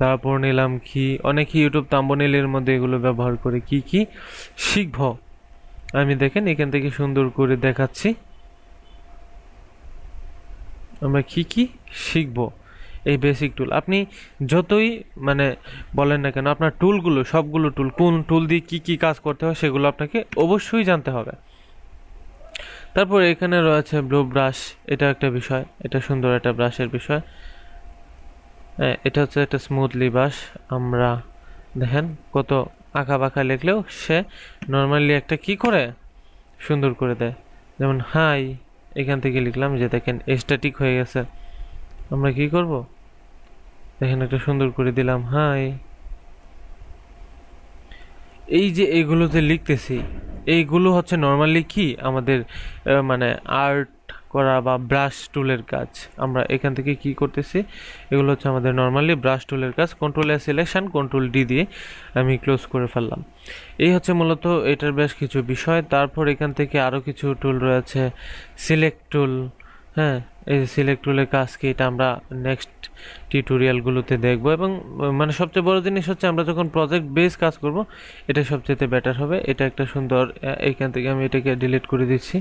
তারপর নিলাম কি অনেকে ইউটিউব তাম্বনেলের মধ্যে এগুলো ব্যবহার করে কি কি শিখব আমি দেখেন এখান থেকে সুন্দর করে দেখাচ্ছি আমরা কি কি শিখব এই বেসিক টুল আপনি যতই মানে বলেন না কেন আপনার টুলগুলো সবগুলো টুল কোন টুল দিয়ে কি কি কাজ করতে হয় সেগুলো আপনাকে অবশ্যই জানতে হবে তারপর এখানে রয়েছে ব্লু ব্রাশ এটা একটা বিষয় এটা সুন্দর একটা ব্রাশের বিষয় এটা হচ্ছে একটা স্মুথ লিবাস আমরা দেখেন কত আঁকা বাঁকা লিখলেও সে নর্মালি একটা কি করে সুন্দর করে দেয় যেমন হাই এখান থেকে লিখলাম যে দেখেন স্ট্যাটিক হয়ে গেছে আমরা কি করব দেখেন একটা সুন্দর করে দিলাম হাই এই যে এগুলোতে লিখতেছি এইগুলো হচ্ছে নর্মালি কি আমাদের মানে আর্ট করা বা ব্রাশ টুলের কাজ আমরা এখান থেকে কি করতেছি এগুলো হচ্ছে আমাদের নর্মালি ব্রাশ টুলের কাজ control A selection control D দিয়ে আমি ক্লোজ করে ফেললাম এই হচ্ছে মূলত এটার বেশ কিছু বিষয় তারপর এখান থেকে আরও কিছু টুল রয়েছে সিলেক্ট টুল হ্যাঁ এই সিলেক্ট টুলের কাজ কি এটা আমরা নেক্সট টিউটোরিয়ালগুলোতে দেখব এবং মানে সবচেয়ে বড় জিনিস হচ্ছে আমরা যখন প্রজেক্ট বেস কাজ করব এটা সবচেয়ে বেটার হবে এটা একটা সুন্দর এইখান থেকে আমি এটাকে ডিলিট করে দিচ্ছি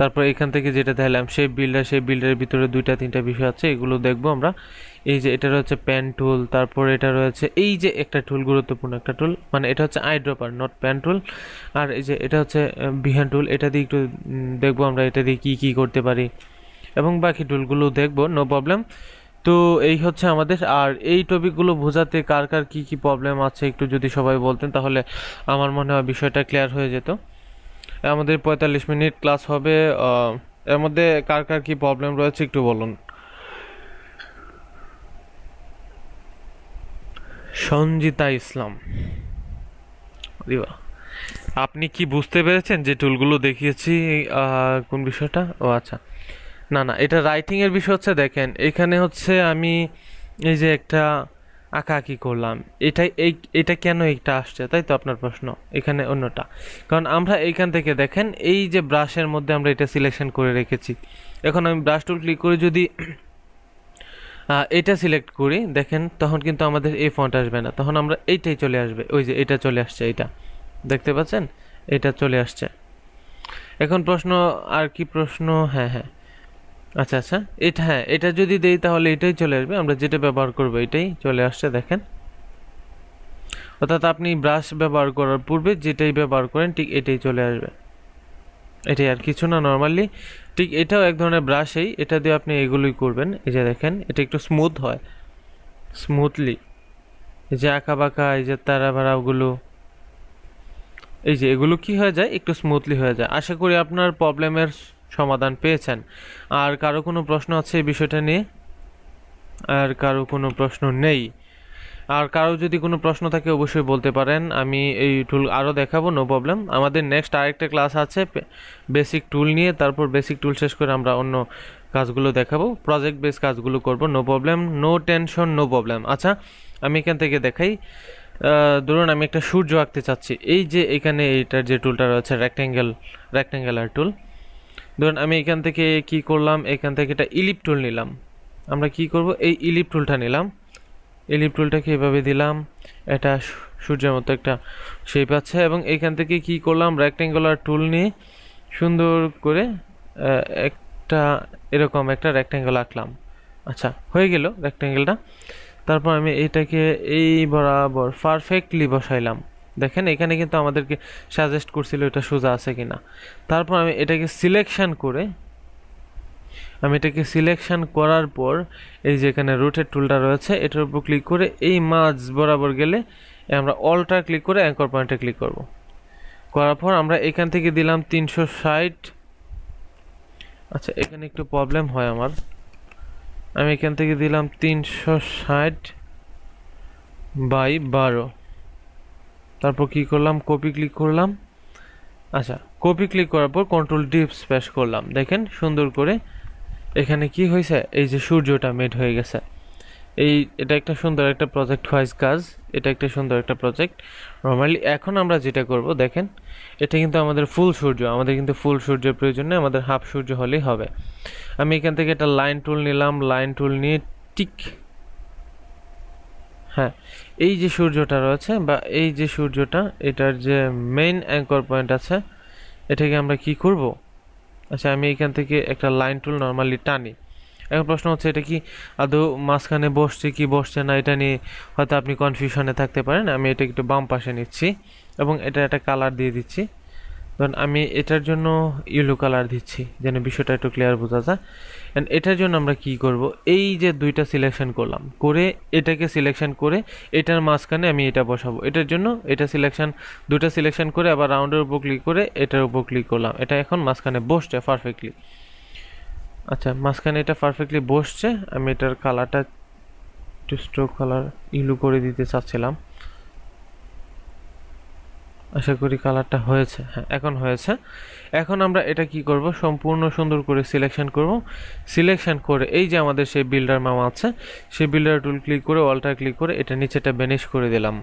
তারপর এখান থেকে যেটা দেখলাম সেই বিল্ডার সেই বিল্ডারের ভিতরে দুইটা তিনটা বিষয় আছে এগুলো দেখব আমরা এই যে এটা রয়েছে প্যান টুল তারপর এটা রয়েছে এই যে একটা টুল গুরুত্বপূর্ণ একটা টুল মানে এটা হচ্ছে eye dropper not pan tool আর এই যে এটা হচ্ছে বিহান টুল এটা দিয়ে একটু দেখবো আমরা এটা দিয়ে কী কী করতে পারি এবং বাকি টুলগুলো দেখবো নো প্রবলেম তো এই হচ্ছে আমাদের আর এই টপিকগুলো বোঝাতে কার কার কী কী প্রবলেম আছে একটু যদি সবাই বলতেন তাহলে আমার মনে হয় বিষয়টা ক্লিয়ার হয়ে যেত আমাদের পঁয়তাল্লিশ মিনিট ক্লাস হবে এর মধ্যে কার কার কী প্রবলেম রয়েছে একটু বলুন সঞ্জিতা ইসলাম আপনি কি বুঝতে পেরেছেন যে টুলগুলো দেখিয়েছি কোন বিষয়টা ও আচ্ছা না না এটা রাইটিংয়ের বিষয় হচ্ছে দেখেন এখানে হচ্ছে আমি এই যে একটা আঁকাআঁকি করলাম এটাই এই এটা কেন এইটা আসছে তাই তো আপনার প্রশ্ন এখানে অন্যটা কারণ আমরা এইখান থেকে দেখেন এই যে ব্রাশের মধ্যে আমরা এটা সিলেকশন করে রেখেছি এখন আমি ব্রাশ টুল ক্লিক করে যদি এটা সিলেক্ট করি দেখেন তখন কিন্তু আমাদের এই ফন্ট আসবে না তখন আমরা এইটাই চলে আসবে ওই যে এটা চলে আসছে এটা দেখতে পাচ্ছেন এটা চলে আসছে এখন প্রশ্ন আর কি প্রশ্ন হ্যাঁ হ্যাঁ আচ্ছা আচ্ছা এটা হ্যাঁ এটা যদি দেই তাহলে এটাই চলে আসবে আমরা যেটা ব্যবহার করব এটাই চলে আসছে দেখেন অর্থাৎ আপনি ব্রাশ ব্যবহার করার পূর্বে যেটাই ব্যবহার করেন ঠিক এটাই চলে আসবে এটাই আর কিছু না নর্মালি ঠিক এটাও এক ধরনের ব্রাশেই এটা দিয়ে আপনি এগুলোই করবেন এই যে দেখেন এটা একটু স্মুথ হয় স্মুথলি এই যে আঁকা বাঁকা এই যে তারা ভাড়াগুলো এই যে এগুলো কি হয়ে যায় একটু স্মুথলি হয়ে যায় আশা করি আপনার প্রবলেমের সমাধান পেয়েছেন আর কারো কোনো প্রশ্ন আছে এই বিষয়টা নিয়ে আর কারো কোনো প্রশ্ন নেই আর কারো যদি কোনো প্রশ্ন থাকে অবশ্যই বলতে পারেন আমি এই টুল আরও দেখাবো নো প্রবলেম আমাদের নেক্সট আরেকটা ক্লাস আছে বেসিক টুল নিয়ে তারপর বেসিক টুল শেষ করে আমরা অন্য কাজগুলো দেখাবো প্রজেক্ট বেস কাজগুলো করব no problem no tension no problem আচ্ছা আমি এখান থেকে দেখাই ধরুন আমি একটা সূর্য আঁকতে চাচ্ছি এই যে এখানে এইটার যে টুলটা রয়েছে রেক্ট্যাঙ্গেল রেক্ট্যাঙ্গেলার টুল ধরুন আমি এখান থেকে কি করলাম এখান থেকে এটা ইলিপ টুল নিলাম আমরা কি করব এই ইলিপ টুলটা নিলাম ইলিপ টুলটাকে এভাবে দিলাম এটা সূর্যের মতো একটা শেপ আছে এবং এখান থেকে কি করলাম রেক্ট্যাঙ্গুলার টুল নিয়ে সুন্দর করে একটা এরকম একটা রেক্ট্যাঙ্গেল আঁকলাম আচ্ছা হয়ে গেল রেক্ট্যাঙ্গেলটা তারপর আমি এটাকে এই বরাবর পারফেক্টলি বসাইলাম দেখেন এখানে কিন্তু আমাদেরকে সাজেস্ট করছিল এটা সোজা আছে কি না তারপর আমি এটাকে সিলেকশান করে আমি এটাকে সিলেকশান করার পর এই যে এখানে রুটের টুলটা রয়েছে এটার উপর ক্লিক করে এই মাছ বরাবর গেলে আমরা অলটা ক্লিক করে অ্যাঙ্কর পয়েন্টে ক্লিক করব করার পর আমরা এখান থেকে দিলাম তিনশো ষাট আচ্ছা এখানে একটু প্রবলেম হয় আমার আমি এখান থেকে দিলাম তিনশো ষাট বাই বারো তারপর কি করলাম কপি ক্লিক করলাম আচ্ছা কপি ক্লিক করার পর কন্ট্রোল ডিপ স্প্যাশ করলাম দেখেন সুন্দর করে এখানে কি হয়েছে এই যে সূর্যটা মেড হয়ে গেছে এই এটা একটা সুন্দর একটা প্রজেক্ট ওয়াইজ কাজ এটা একটা সুন্দর একটা প্রজেক্ট নর্মালি এখন আমরা যেটা করব দেখেন এটা কিন্তু আমাদের ফুল সূর্য আমাদের কিন্তু ফুল সূর্যের প্রয়োজন নেই আমাদের হাফ সূর্য হলেই হবে আমি এখান থেকে একটা লাইন টুল নিলাম লাইন টুল নিয়ে টিক হ্যাঁ এই যে সূর্যটা রয়েছে বা এই যে সূর্যটা এটার যে মেইন অ্যাঙ্কর পয়েন্ট আছে এটাকে আমরা কি করব আচ্ছা আমি এখান থেকে একটা লাইন টুল নর্মালি টানি এখন প্রশ্ন হচ্ছে এটা কি আদৌ মাঝখানে বসছে কি বসছে না এটা নিয়ে হয়তো আপনি কনফিউশনে থাকতে পারেন আমি এটা একটু বাম পাশে নিচ্ছি এবং এটা একটা কালার দিয়ে দিচ্ছি ধরুন আমি এটার জন্য ইয়েলো কালার দিচ্ছি যেন বিষয়টা একটু ক্লিয়ার বোঝা যায় অ্যান্ড এটার জন্য আমরা কি করব এই যে দুইটা সিলেকশন করলাম করে এটাকে সিলেকশন করে এটার মাঝখানে আমি এটা বসাবো এটার জন্য এটা সিলেকশন দুইটা সিলেকশন করে আবার রাউন্ডের উপর ক্লিক করে এটার উপর ক্লিক করলাম এটা এখন মাঝখানে বসছে পারফেক্টলি আচ্ছা মাঝখানে এটা পারফেক্টলি বসছে আমি এটার কালারটা একটু স্ট্রোক কালার ইলু করে দিতে চাচ্ছিলাম আশা করি কালারটা হয়েছে হ্যাঁ এখন হয়েছে এখন আমরা এটা কি করব সম্পূর্ণ সুন্দর করে সিলেকশন করব সিলেকশন করে এই যে আমাদের সেই বিল্ডার মামা আছে সেই বিল্ডার টুল ক্লিক করে অল্টার ক্লিক করে এটা নিচেটা বেনিশ করে দিলাম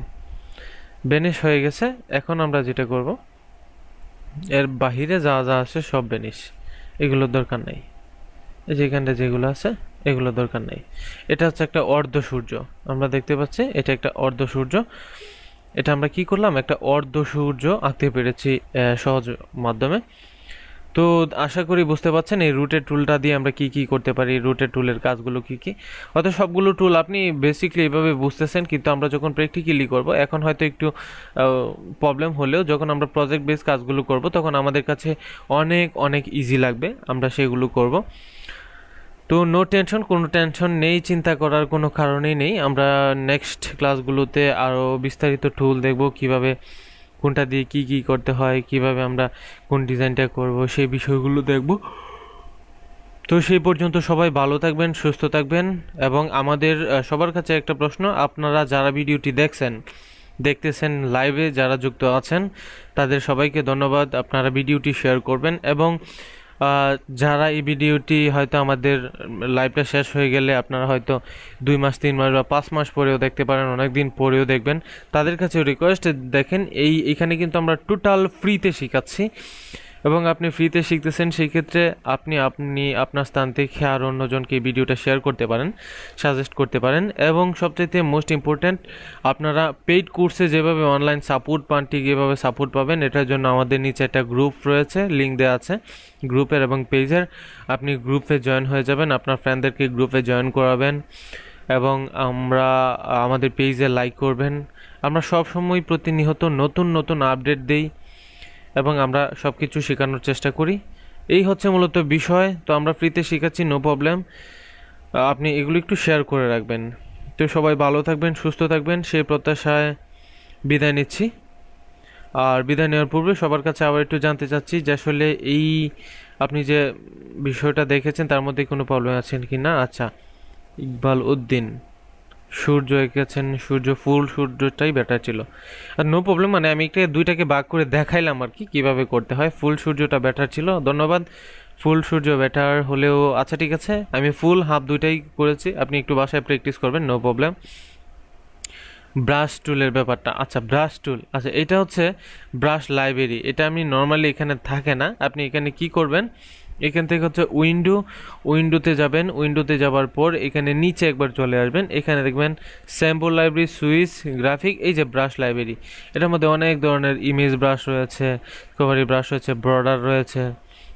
বেনিশ হয়ে গেছে এখন আমরা যেটা করব এর বাহিরে যা যা আছে সব বেনিশ এগুলোর দরকার নেই এই যেখানটা যেগুলো আছে এগুলো দরকার নেই এটা হচ্ছে একটা অর্ধ সূর্য আমরা দেখতে পাচ্ছি এটা একটা অর্ধ সূর্য এটা আমরা কি করলাম একটা অর্ধ সূর্য আঁকতে পেরেছি সহজ মাধ্যমে তো আশা করি বুঝতে পারছেন এই রুটের টুলটা দিয়ে আমরা কি কি করতে পারি রুটের টুলের কাজগুলো কি কি হয়তো সবগুলো টুল আপনি বেসিকলি এভাবে বুঝতেছেন কিন্তু আমরা যখন প্র্যাকটিক্যালি করব এখন হয়তো একটু প্রবলেম হলেও যখন আমরা প্রজেক্ট বেস কাজগুলো করব তখন আমাদের কাছে অনেক অনেক ইজি লাগবে আমরা সেগুলো করব তো নো টেনশন কোনো টেনশন নেই চিন্তা করার কোনো কারণেই নেই আমরা নেক্সট ক্লাসগুলোতে আরও বিস্তারিত টুল দেখব কিভাবে কোনটা দিয়ে কি কি করতে হয় কিভাবে আমরা কোন ডিজাইনটা করব সেই বিষয়গুলো দেখব তো সেই পর্যন্ত সবাই ভালো থাকবেন সুস্থ থাকবেন এবং আমাদের সবার কাছে একটা প্রশ্ন আপনারা যারা ভিডিওটি দেখছেন দেখতেছেন লাইভে যারা যুক্ত আছেন তাদের সবাইকে ধন্যবাদ আপনারা ভিডিওটি শেয়ার করবেন এবং যারা এই ভিডিওটি হয়তো আমাদের লাইভটা শেষ হয়ে গেলে আপনারা হয়তো দুই মাস তিন মাস বা পাঁচ মাস পরেও দেখতে পারেন অনেক দিন পরেও দেখবেন তাদের কাছে রিকোয়েস্ট দেখেন এই এখানে কিন্তু আমরা টোটাল ফ্রিতে শেখাচ্ছি এবং আপনি ফ্রিতে শিখতেছেন সেই ক্ষেত্রে আপনি আপনি আপনার স্থান থেকে আর অন্যজনকে ভিডিওটা শেয়ার করতে পারেন সাজেস্ট করতে পারেন এবং সবচাইতে মোস্ট ইম্পর্ট্যান্ট আপনারা পেইড কোর্সে যেভাবে অনলাইন সাপোর্ট পান ঠিক এভাবে সাপোর্ট পাবেন এটার জন্য আমাদের নিচে একটা গ্রুপ রয়েছে লিঙ্ক দেওয়া আছে গ্রুপের এবং পেজের আপনি গ্রুপে জয়েন হয়ে যাবেন আপনার ফ্রেন্ডদেরকে গ্রুপে জয়েন করাবেন এবং আমরা আমাদের পেজে লাইক করবেন আমরা সব সময় প্রতিনিয়ত নতুন নতুন আপডেট দিই এবং আমরা সব কিছু শেখানোর চেষ্টা করি এই হচ্ছে মূলত বিষয় তো আমরা ফ্রিতে শেখাচ্ছি নো প্রবলেম আপনি এগুলো একটু শেয়ার করে রাখবেন তো সবাই ভালো থাকবেন সুস্থ থাকবেন সেই প্রত্যাশায় বিদায় নিচ্ছি আর বিদায় নেওয়ার পূর্বে সবার কাছে আবার একটু জানতে চাচ্ছি যে আসলে এই আপনি যে বিষয়টা দেখেছেন তার মধ্যে কোনো প্রবলেম আছেন কি না আচ্ছা ইকবাল উদ্দিন সূর্য এঁকেছেন সূর্য ফুল সূর্যটাই বেটার ছিল আর নো প্রবলেম মানে আমি একটা দুইটাকে বাগ করে দেখাইলাম আর কি কীভাবে করতে হয় ফুল সূর্যটা বেটার ছিল ধন্যবাদ ফুল সূর্য বেটার হলেও আচ্ছা ঠিক আছে আমি ফুল হাফ দুইটাই করেছি আপনি একটু বাসায় প্র্যাকটিস করবেন নো প্রবলেম ব্রাশ টুলের ব্যাপারটা আচ্ছা ব্রাশ টুল আচ্ছা এটা হচ্ছে ব্রাশ লাইব্রেরি এটা আমি নর্মালি এখানে থাকে না আপনি এখানে কি করবেন এখান থেকে হচ্ছে উইন্ডো উইন্ডোতে যাবেন উইন্ডোতে যাওয়ার পর এখানে নিচে একবার চলে আসবেন এখানে দেখবেন স্যাম্পল লাইব্রেরি সুইচ গ্রাফিক এই যে ব্রাশ লাইব্রেরি এটার মধ্যে অনেক ধরনের ইমেজ ব্রাশ রয়েছে কভারি ব্রাশ রয়েছে বর্ডার রয়েছে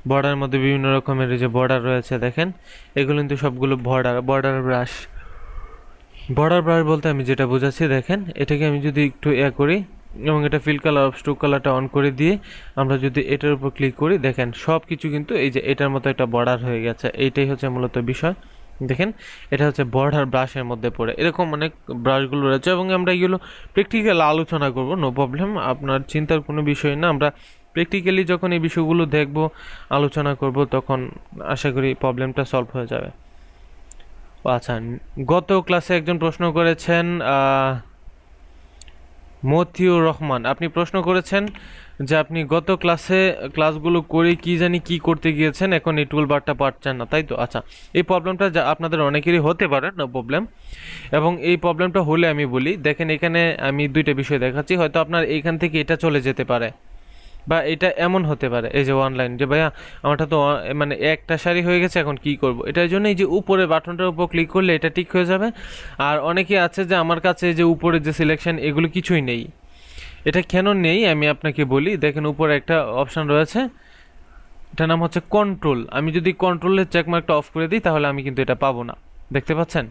বর্ডার মধ্যে বিভিন্ন রকমের যে বর্ডার রয়েছে দেখেন এগুলো কিন্তু সবগুলো border border brush border brush বলতে আমি যেটা বোঝাচ্ছি দেখেন এটাকে আমি যদি একটু ইয়া করি এবং এটা ফিল কালার স্ট্রোক কালারটা অন করে দিয়ে আমরা যদি এটার উপর ক্লিক করি দেখেন সব কিছু কিন্তু এই যে এটার মতো একটা বর্ডার হয়ে গেছে এইটাই হচ্ছে মূলত বিষয় দেখেন এটা হচ্ছে বর্ডার ব্রাশের মধ্যে পড়ে এরকম অনেক ব্রাশগুলো রয়েছে এবং আমরা এগুলো প্র্যাকটিক্যাল আলোচনা করব নো প্রবলেম আপনার চিন্তার কোনো বিষয় না আমরা প্র্যাকটিক্যালি যখন এই বিষয়গুলো দেখব আলোচনা করব তখন আশা করি প্রবলেমটা সলভ হয়ে যাবে আচ্ছা গত ক্লাসে একজন প্রশ্ন করেছেন মতিউর রহমান আপনি প্রশ্ন করেছেন যে আপনি গত ক্লাসে ক্লাসগুলো করে কি জানি কি করতে গিয়েছেন এখন এই টুল বারটা পাচ্ছেন না তাই তো আচ্ছা এই প্রবলেমটা যা আপনাদের অনেকেরই হতে পারে না প্রবলেম এবং এই প্রবলেমটা হলে আমি বলি দেখেন এখানে আমি দুইটা বিষয় দেখাচ্ছি হয়তো আপনার এইখান থেকে এটা চলে যেতে পারে বা এটা এমন হতে পারে এই যে অনলাইন যে ভাইয়া আমারটা তো মানে একটা শাড়ি হয়ে গেছে এখন কি করব এটার জন্য এই যে উপরে বাটনটার উপর ক্লিক করলে এটা ঠিক হয়ে যাবে আর অনেকে আছে যে আমার কাছে যে উপরে যে সিলেকশন এগুলো কিছুই নেই এটা কেন নেই আমি আপনাকে বলি দেখেন উপরে একটা অপশান রয়েছে এটার নাম হচ্ছে কন্ট্রোল আমি যদি কন্ট্রোলের চেকমার্কটা অফ করে দিই তাহলে আমি কিন্তু এটা পাবো না দেখতে পাচ্ছেন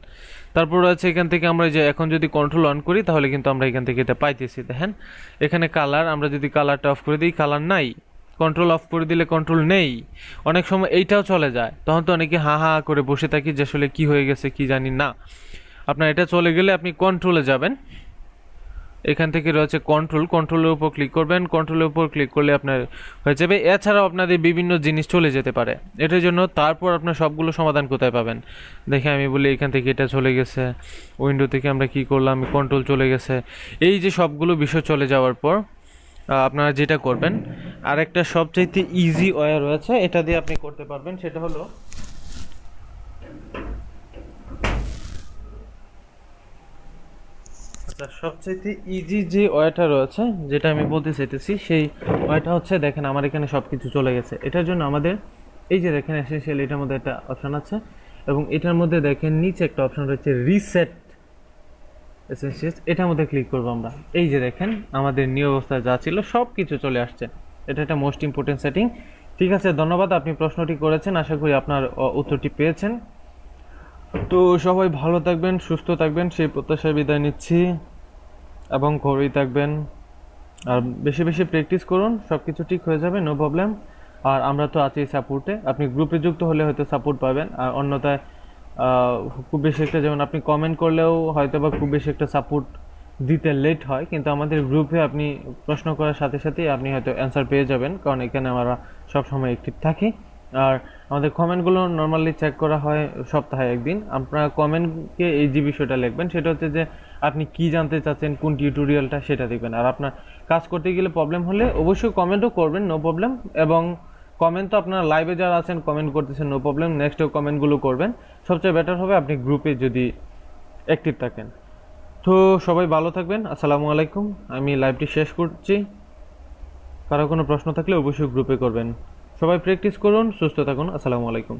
তারপর আছে এখান থেকে আমরা যে এখন যদি কন্ট্রোল অন করি তাহলে কিন্তু আমরা এখান থেকে এটা পাইতেছি দেখেন এখানে কালার আমরা যদি কালারটা অফ করে দিই কালার নাই কন্ট্রোল অফ করে দিলে কন্ট্রোল নেই অনেক সময় এইটাও চলে যায় তখন তো অনেকে হা হা করে বসে থাকি যে আসলে কী হয়ে গেছে কি জানি না আপনার এটা চলে গেলে আপনি কন্ট্রোলে যাবেন এখান থেকে রয়েছে কন্ট্রোল কন্ট্রোলের উপর ক্লিক করবেন কন্ট্রোলের উপর ক্লিক করলে আপনার হয়ে যাবে এছাড়াও আপনাদের বিভিন্ন জিনিস চলে যেতে পারে এটার জন্য তারপর আপনার সবগুলো সমাধান কোথায় পাবেন দেখে আমি বলি এখান থেকে এটা চলে গেছে উইন্ডো থেকে আমরা কি করলাম কন্ট্রোল চলে গেছে এই যে সবগুলো বিষয় চলে যাওয়ার পর আপনারা যেটা করবেন আরেকটা সবচাইতে ইজি ওয়ে রয়েছে এটা দিয়ে আপনি করতে পারবেন সেটা হলো আচ্ছা সবচেয়ে ইজি যে ওয়েটা রয়েছে যেটা আমি বলতে চাইতেছি সেই ওয়েটা হচ্ছে দেখেন আমার এখানে সব কিছু চলে গেছে এটার জন্য আমাদের এই যে দেখেন এসেন্সিয়াল এটার মধ্যে একটা অপশান আছে এবং এটার মধ্যে দেখেন নিচে একটা অপশান রয়েছে রিসেট এসেন্সিয়াল এটার মধ্যে ক্লিক করবো আমরা এই যে দেখেন আমাদের নিয়ে অবস্থা যা ছিল সব কিছু চলে আসছে এটা একটা মোস্ট ইম্পর্টেন্ট সেটিং ঠিক আছে ধন্যবাদ আপনি প্রশ্নটি করেছেন আশা করি আপনার উত্তরটি পেয়েছেন তো সবাই ভালো থাকবেন সুস্থ থাকবেন সেই প্রত্যাশায় বিদায় নিচ্ছি এবং ঘরেই থাকবেন আর বেশি বেশি প্র্যাকটিস করুন সব কিছু ঠিক হয়ে যাবে নো প্রবলেম আর আমরা তো আছি সাপোর্টে আপনি গ্রুপে যুক্ত হলে হয়তো সাপোর্ট পাবেন আর অন্যথায় খুব বেশি একটা যেমন আপনি কমেন্ট করলেও হয়তো বা খুব বেশি একটা সাপোর্ট দিতে লেট হয় কিন্তু আমাদের গ্রুপে আপনি প্রশ্ন করার সাথে সাথেই আপনি হয়তো অ্যান্সার পেয়ে যাবেন কারণ এখানে আমরা সবসময় একটিভ থাকি আর আমাদের কমেন্টগুলো নর্মালি চেক করা হয় সপ্তাহে একদিন আপনারা কমেন্টকে এই যে বিষয়টা লিখবেন সেটা হচ্ছে যে আপনি কি জানতে চাচ্ছেন কোন টিউটোরিয়ালটা সেটা দেখবেন আর আপনার কাজ করতে গেলে প্রবলেম হলে অবশ্যই কমেন্টও করবেন নো প্রবলেম এবং কমেন্ট তো আপনারা লাইভে যারা আছেন কমেন্ট করতেছেন নো প্রবলেম নেক্সটেও কমেন্টগুলো করবেন সবচেয়ে বেটার হবে আপনি গ্রুপে যদি অ্যাক্টিভ থাকেন তো সবাই ভালো থাকবেন আসসালামু আলাইকুম আমি লাইভটি শেষ করছি কারো কোনো প্রশ্ন থাকলে অবশ্যই গ্রুপে করবেন সবাই প্র্যাকটিস করুন সুস্থ থাকুন আসসালামু আলাইকুম